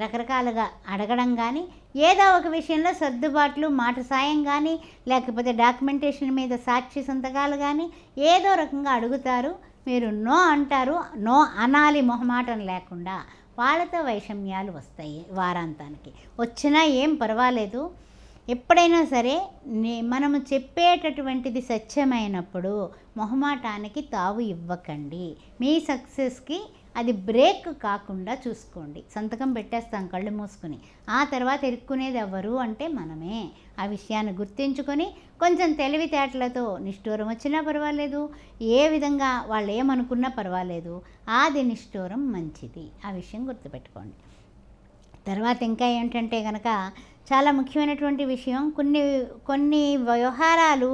రకరకాలుగా అడగడం కానీ ఏదో ఒక విషయంలో సర్దుబాట్లు మాట సాయం కానీ లేకపోతే డాక్యుమెంటేషన్ మీద సాక్షి సంతకాలు కానీ ఏదో రకంగా అడుగుతారు మీరు నో అంటారు నో అనాలి మొహమాటం లేకుండా వాళ్ళతో వైషమ్యాలు వస్తాయి వారాంతానికి వచ్చినా ఏం పర్వాలేదు ఎప్పుడైనా సరే మనము చెప్పేటటువంటిది సత్యమైనప్పుడు మొహమాటానికి తావు ఇవ్వకండి మీ సక్సెస్కి అది బ్రేక్ కాకుండా చూసుకోండి సంతకం పెట్టేస్తాం కళ్ళు మూసుకుని ఆ తర్వాత ఇరుక్కునేది ఎవరు అంటే మనమే ఆ విషయాన్ని గుర్తించుకొని కొంచెం తెలివితేటలతో నిష్ఠూరం వచ్చినా పర్వాలేదు ఏ విధంగా వాళ్ళు ఏమనుకున్నా పర్వాలేదు ఆది నిష్ఠూరం మంచిది ఆ విషయం గుర్తుపెట్టుకోండి తర్వాత ఇంకా ఏంటంటే కనుక చాలా ముఖ్యమైనటువంటి విషయం కొన్ని కొన్ని వ్యవహారాలు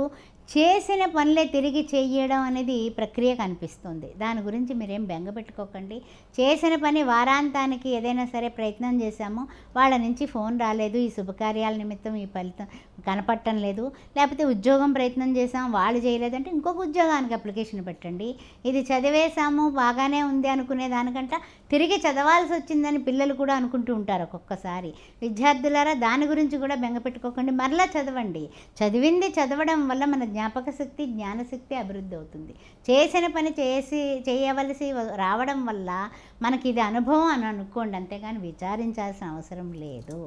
చేసిన పనులే తిరిగి చేయడం అనేది ప్రక్రియ కనిపిస్తుంది దాని గురించి మీరేం బెంగ పెట్టుకోకండి చేసిన పని వారాంతానికి ఏదైనా సరే ప్రయత్నం చేశాము వాళ్ళ నుంచి ఫోన్ రాలేదు ఈ శుభకార్యాల నిమిత్తం ఈ ఫలితం కనపడటం లేదు లేకపోతే ఉద్యోగం ప్రయత్నం చేసాము వాళ్ళు చేయలేదంటే ఇంకొక ఉద్యోగానికి అప్లికేషన్ పెట్టండి ఇది చదివేశాము బాగానే ఉంది అనుకునే దానికంట తిరిగి చదవాల్సి వచ్చిందని పిల్లలు కూడా అనుకుంటూ ఉంటారు ఒక్కొక్కసారి విద్యార్థులారా దాని గురించి కూడా బెంగ పెట్టుకోకండి మరలా చదవండి చదివింది చదవడం వల్ల మన జ్ఞాపక శక్తి జ్ఞానశక్తి అభివృద్ధి అవుతుంది చేసిన పని చేసి చేయవలసి రావడం వల్ల మనకి ఇది అనుభవం అని అనుకోండి అంతేగాని విచారించాల్సిన అవసరం లేదు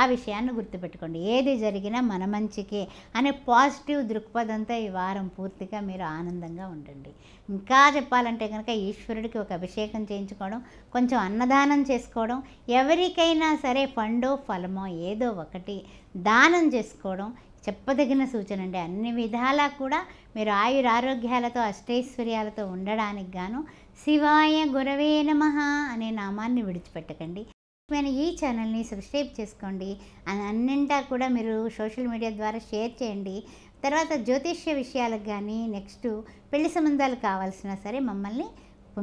ఆ విషయాన్ని గుర్తుపెట్టుకోండి ఏది జరిగినా మన మంచికే అనే పాజిటివ్ దృక్పథంతో ఈ వారం పూర్తిగా మీరు ఆనందంగా ఉండండి ఇంకా చెప్పాలంటే కనుక ఈశ్వరుడికి ఒక అభిషేకం చేయించుకోవడం కొంచెం అన్నదానం చేసుకోవడం ఎవరికైనా సరే పండో ఫలమో ఏదో ఒకటి దానం చేసుకోవడం చెప్పదగిన సూచన అండి అన్ని విధాలా కూడా మీరు ఆయుర ఆరోగ్యాలతో అష్టైశ్వర్యాలతో ఉండడానికి గాను శివాయ గురవే నమ అనే నామాన్ని విడిచిపెట్టకండి ముఖ్యమైన ఈ ఛానల్ని సబ్స్క్రైబ్ చేసుకోండి అన్నింటా కూడా మీరు సోషల్ మీడియా ద్వారా షేర్ చేయండి తర్వాత జ్యోతిష్య విషయాలకు కానీ నెక్స్ట్ పెళ్లి సంబంధాలు కావాల్సినా సరే మమ్మల్ని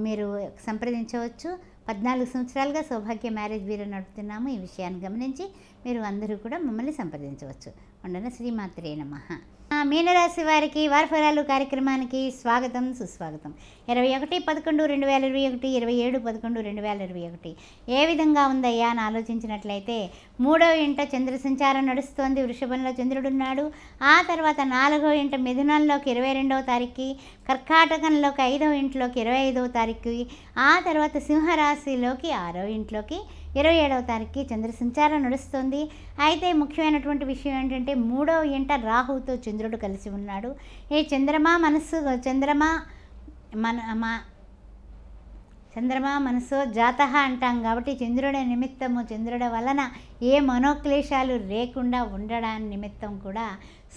మీరు సంప్రదించవచ్చు పద్నాలుగు సంవత్సరాలుగా సౌభాగ్య మ్యారేజ్ బ్యూరో నడుపుతున్నాము ఈ విషయాన్ని గమనించి మీరు అందరూ కూడా మమ్మల్ని సంప్రదించవచ్చు ఉండను శ్రీమాత్రే నమ మీనరాశి వారికి వారఫరాలు కార్యక్రమానికి స్వాగతం సుస్వాగతం ఇరవై ఒకటి పదకొండు రెండు వేల ఇరవై ఒకటి ఇరవై ఏడు పదకొండు రెండు వేల ఇరవై ఒకటి ఏ విధంగా ఉందయ్యా అని ఆలోచించినట్లయితే మూడవ ఇంట చంద్ర సంచారం నడుస్తోంది వృషభంలో చంద్రుడున్నాడు ఆ తర్వాత నాలుగవ ఇంట మిథునంలోకి ఇరవై రెండవ తారీఖుకి కర్కాటకంలోకి ఐదవ ఇంట్లోకి ఇరవై ఐదవ తారీఖుకి ఆ తర్వాత సింహరాశిలోకి ఆరో ఇంట్లోకి ఇరవై ఏడవ తారీఖుకి చంద్ర సంచారం నడుస్తుంది అయితే ముఖ్యమైనటువంటి విషయం ఏంటంటే మూడవ ఇంట రాహుతో చంద్రుడు కలిసి ఉన్నాడు ఏ చంద్రమా మనస్సు చంద్రమా మన మా చంద్రమా మనసు జాత అంటాం కాబట్టి చంద్రుడి నిమిత్తము చంద్రుడి వలన ఏ మనోక్లేశాలు లేకుండా ఉండడానికి నిమిత్తం కూడా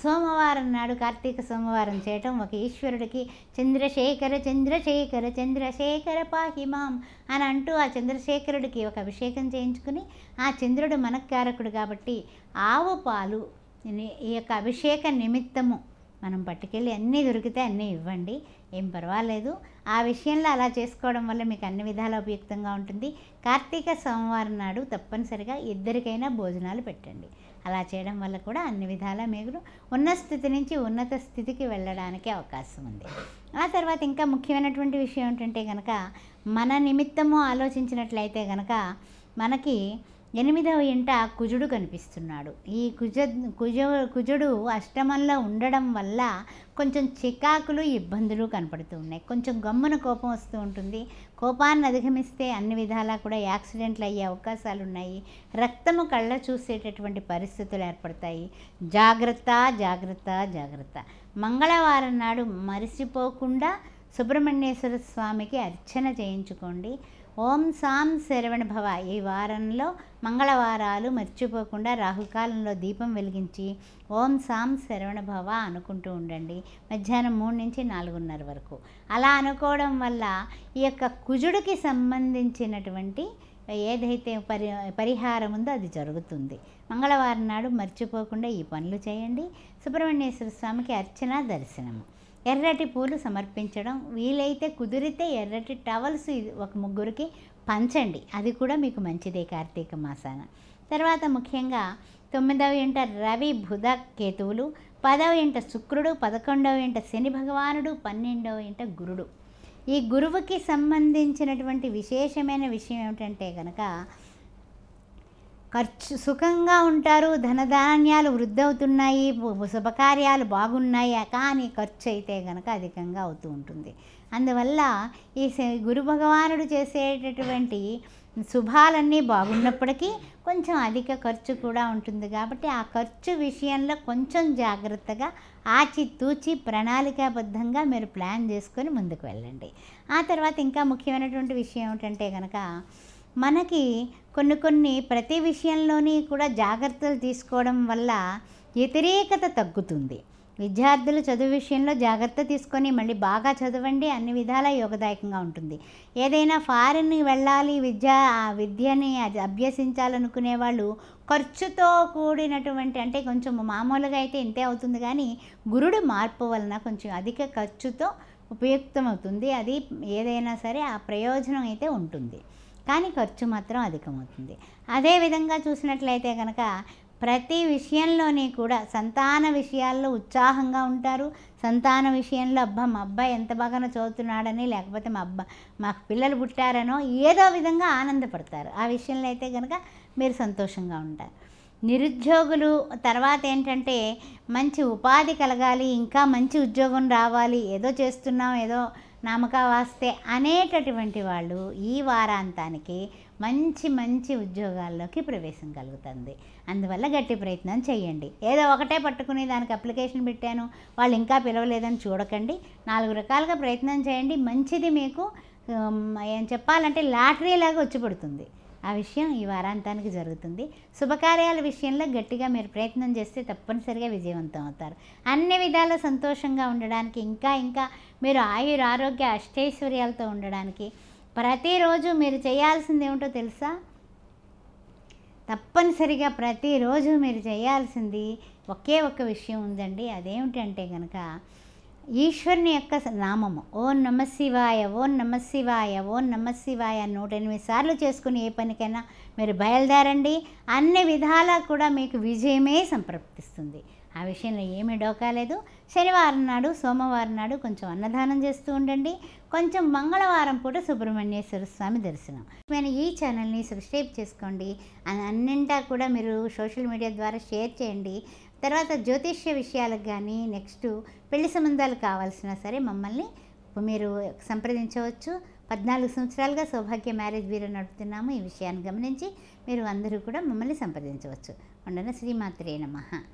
సోమవారం నాడు కార్తీక సోమవారం చేయటం ఒక ఈశ్వరుడికి చంద్రశేఖర చంద్రశేఖర చంద్రశేఖర పాహిమాం అని అంటూ ఆ చంద్రశేఖరుడికి ఒక అభిషేకం చేయించుకుని ఆ చంద్రుడు మనకారకుడు కాబట్టి ఆవు పాలు ఈ యొక్క అభిషేక నిమిత్తము మనం పట్టుకెళ్ళి అన్నీ దొరికితే అన్నీ ఇవ్వండి ఏం పర్వాలేదు ఆ విషయంలో అలా చేసుకోవడం వల్ల మీకు అన్ని విధాల ఉపయుక్తంగా ఉంటుంది కార్తీక సోమవారం నాడు తప్పనిసరిగా ఇద్దరికైనా భోజనాలు పెట్టండి అలా చేయడం వల్ల కూడా అన్ని విధాల మీరు ఉన్న స్థితి నుంచి ఉన్నత స్థితికి వెళ్ళడానికి అవకాశం ఉంది ఆ తర్వాత ఇంకా ముఖ్యమైనటువంటి విషయం ఏంటంటే కనుక మన నిమిత్తము ఆలోచించినట్లయితే కనుక మనకి ఎనిమిదవ ఇంట కుజుడు కనిపిస్తున్నాడు ఈ కుజ కుజ కుజుడు అష్టమంలో ఉండడం వల్ల కొంచెం చికాకులు ఇబ్బందులు కనపడుతూ ఉన్నాయి కొంచెం గమ్మున కోపం వస్తూ ఉంటుంది కోపాన్ని అధిగమిస్తే అన్ని విధాలా కూడా యాక్సిడెంట్లు అయ్యే అవకాశాలు ఉన్నాయి రక్తము కళ్ళ చూసేటటువంటి పరిస్థితులు ఏర్పడతాయి జాగ్రత్త జాగ్రత్త జాగ్రత్త మంగళవారం నాడు మరిసిపోకుండా సుబ్రహ్మణ్యేశ్వర స్వామికి అర్చన చేయించుకోండి ఓం సాం శరవణ భవ ఈ వారంలో మంగళవారాలు మర్చిపోకుండా రాహుకాలంలో దీపం వెలిగించి ఓం సాం శరవణ భవ అనుకుంటూ ఉండండి మధ్యాహ్నం మూడు నుంచి నాలుగున్నర వరకు అలా అనుకోవడం వల్ల ఈ యొక్క కుజుడికి సంబంధించినటువంటి ఏదైతే పరి పరిహారం ఉందో అది జరుగుతుంది మంగళవారం నాడు మర్చిపోకుండా ఈ పనులు చేయండి సుబ్రహ్మణ్యేశ్వర స్వామికి అర్చన దర్శనము ఎర్రటి పూలు సమర్పించడం వీలైతే కుదిరితే ఎర్రటి టవల్స్ ఒక ముగ్గురికి పంచండి అది కూడా మీకు మంచిదే కార్తీక మాసాన తర్వాత ముఖ్యంగా తొమ్మిదవ ఇంట రవి బుధ కేతువులు పదవ ఇంట శుక్రుడు పదకొండవ ఇంట శని భగవానుడు పన్నెండవ ఇంట గురుడు ఈ గురువుకి సంబంధించినటువంటి విశేషమైన విషయం ఏమిటంటే కనుక ఖర్చు సుఖంగా ఉంటారు ధనధాన్యాలు వృద్ధవుతున్నాయి శుభకార్యాలు బాగున్నాయి కానీ ఖర్చు అయితే కనుక అధికంగా అవుతూ ఉంటుంది అందువల్ల ఈ గురు భగవానుడు చేసేటటువంటి శుభాలన్నీ బాగున్నప్పటికీ కొంచెం అధిక ఖర్చు కూడా ఉంటుంది కాబట్టి ఆ ఖర్చు విషయంలో కొంచెం జాగ్రత్తగా ఆచితూచి ప్రణాళికాబద్ధంగా మీరు ప్లాన్ చేసుకొని ముందుకు వెళ్ళండి ఆ తర్వాత ఇంకా ముఖ్యమైనటువంటి విషయం ఏమిటంటే కనుక మనకి కొన్ని కొన్ని ప్రతి విషయంలోని కూడా జాగ్రత్తలు తీసుకోవడం వల్ల వ్యతిరేకత తగ్గుతుంది విద్యార్థులు చదువు విషయంలో జాగ్రత్త తీసుకొని మళ్ళీ బాగా చదవండి అన్ని విధాల యోగదాయకంగా ఉంటుంది ఏదైనా ఫారిన్ వెళ్ళాలి విద్య విద్యని అభ్యసించాలనుకునే వాళ్ళు ఖర్చుతో కూడినటువంటి అంటే కొంచెం మామూలుగా అయితే ఇంతే అవుతుంది కానీ గురుడు మార్పు వలన కొంచెం అధిక ఖర్చుతో ఉపయుక్తమవుతుంది అది ఏదైనా సరే ఆ ప్రయోజనం అయితే ఉంటుంది కానీ ఖర్చు మాత్రం అధికమవుతుంది అదేవిధంగా చూసినట్లయితే కనుక ప్రతి విషయంలోనే కూడా సంతాన విషయాల్లో ఉత్సాహంగా ఉంటారు సంతాన విషయంలో అబ్బా మా అబ్బాయి ఎంత బాగానో చదువుతున్నాడని లేకపోతే మా అబ్బా మాకు పిల్లలు పుట్టారనో ఏదో విధంగా ఆనందపడతారు ఆ విషయంలో అయితే కనుక మీరు సంతోషంగా ఉంటారు నిరుద్యోగులు తర్వాత ఏంటంటే మంచి ఉపాధి కలగాలి ఇంకా మంచి ఉద్యోగం రావాలి ఏదో చేస్తున్నాం ఏదో నమ్మకవాస్తే అనేటటువంటి వాళ్ళు ఈ వారాంతానికి మంచి మంచి ఉద్యోగాల్లోకి ప్రవేశం కలుగుతుంది అందువల్ల గట్టి ప్రయత్నం చేయండి ఏదో ఒకటే పట్టుకుని దానికి అప్లికేషన్ పెట్టాను వాళ్ళు ఇంకా పిలవలేదని చూడకండి నాలుగు రకాలుగా ప్రయత్నం చేయండి మంచిది మీకు ఏం చెప్పాలంటే లాటరీ లాగా వచ్చి పడుతుంది ఆ విషయం ఈ వారాంతానికి జరుగుతుంది శుభకార్యాల విషయంలో గట్టిగా మీరు ప్రయత్నం చేస్తే తప్పనిసరిగా విజయవంతం అవుతారు అన్ని విధాల సంతోషంగా ఉండడానికి ఇంకా ఇంకా మీరు ఆయుర ఆరోగ్య అష్టైశ్వర్యాలతో ఉండడానికి ప్రతిరోజు మీరు చేయాల్సింది ఏమిటో తెలుసా తప్పనిసరిగా ప్రతిరోజు మీరు చేయాల్సింది ఒకే ఒక్క విషయం ఉందండి అదేమిటంటే కనుక ఈశ్వరుని యొక్క నామము ఓం నమ శివాయ ఓం నమ శివాయ ఓం నమ శివాయ నూట ఎనిమిది సార్లు చేసుకుని ఏ పనికైనా మీరు బయలుదేరండి అన్ని విధాలా కూడా మీకు విజయమే సంప్రప్తిస్తుంది ఆ విషయంలో ఏమీ లేదు శనివారం నాడు సోమవారం నాడు కొంచెం అన్నదానం చేస్తూ ఉండండి కొంచెం మంగళవారం పూట సుబ్రహ్మణ్యేశ్వర స్వామి దర్శనం నేను ఈ ఛానల్ని సబ్స్క్రైబ్ చేసుకోండి అన్నింటా కూడా మీరు సోషల్ మీడియా ద్వారా షేర్ చేయండి తర్వాత జ్యోతిష్య విషయాలకు కానీ నెక్స్ట్ పెళ్లి సంబంధాలు కావాల్సినా సరే మమ్మల్ని మీరు సంప్రదించవచ్చు పద్నాలుగు సంవత్సరాలుగా సౌభాగ్య మ్యారేజ్ బ్యూరో నడుపుతున్నాము ఈ విషయాన్ని గమనించి మీరు అందరూ కూడా మమ్మల్ని సంప్రదించవచ్చు ఉండన శ్రీమాత్రే నమ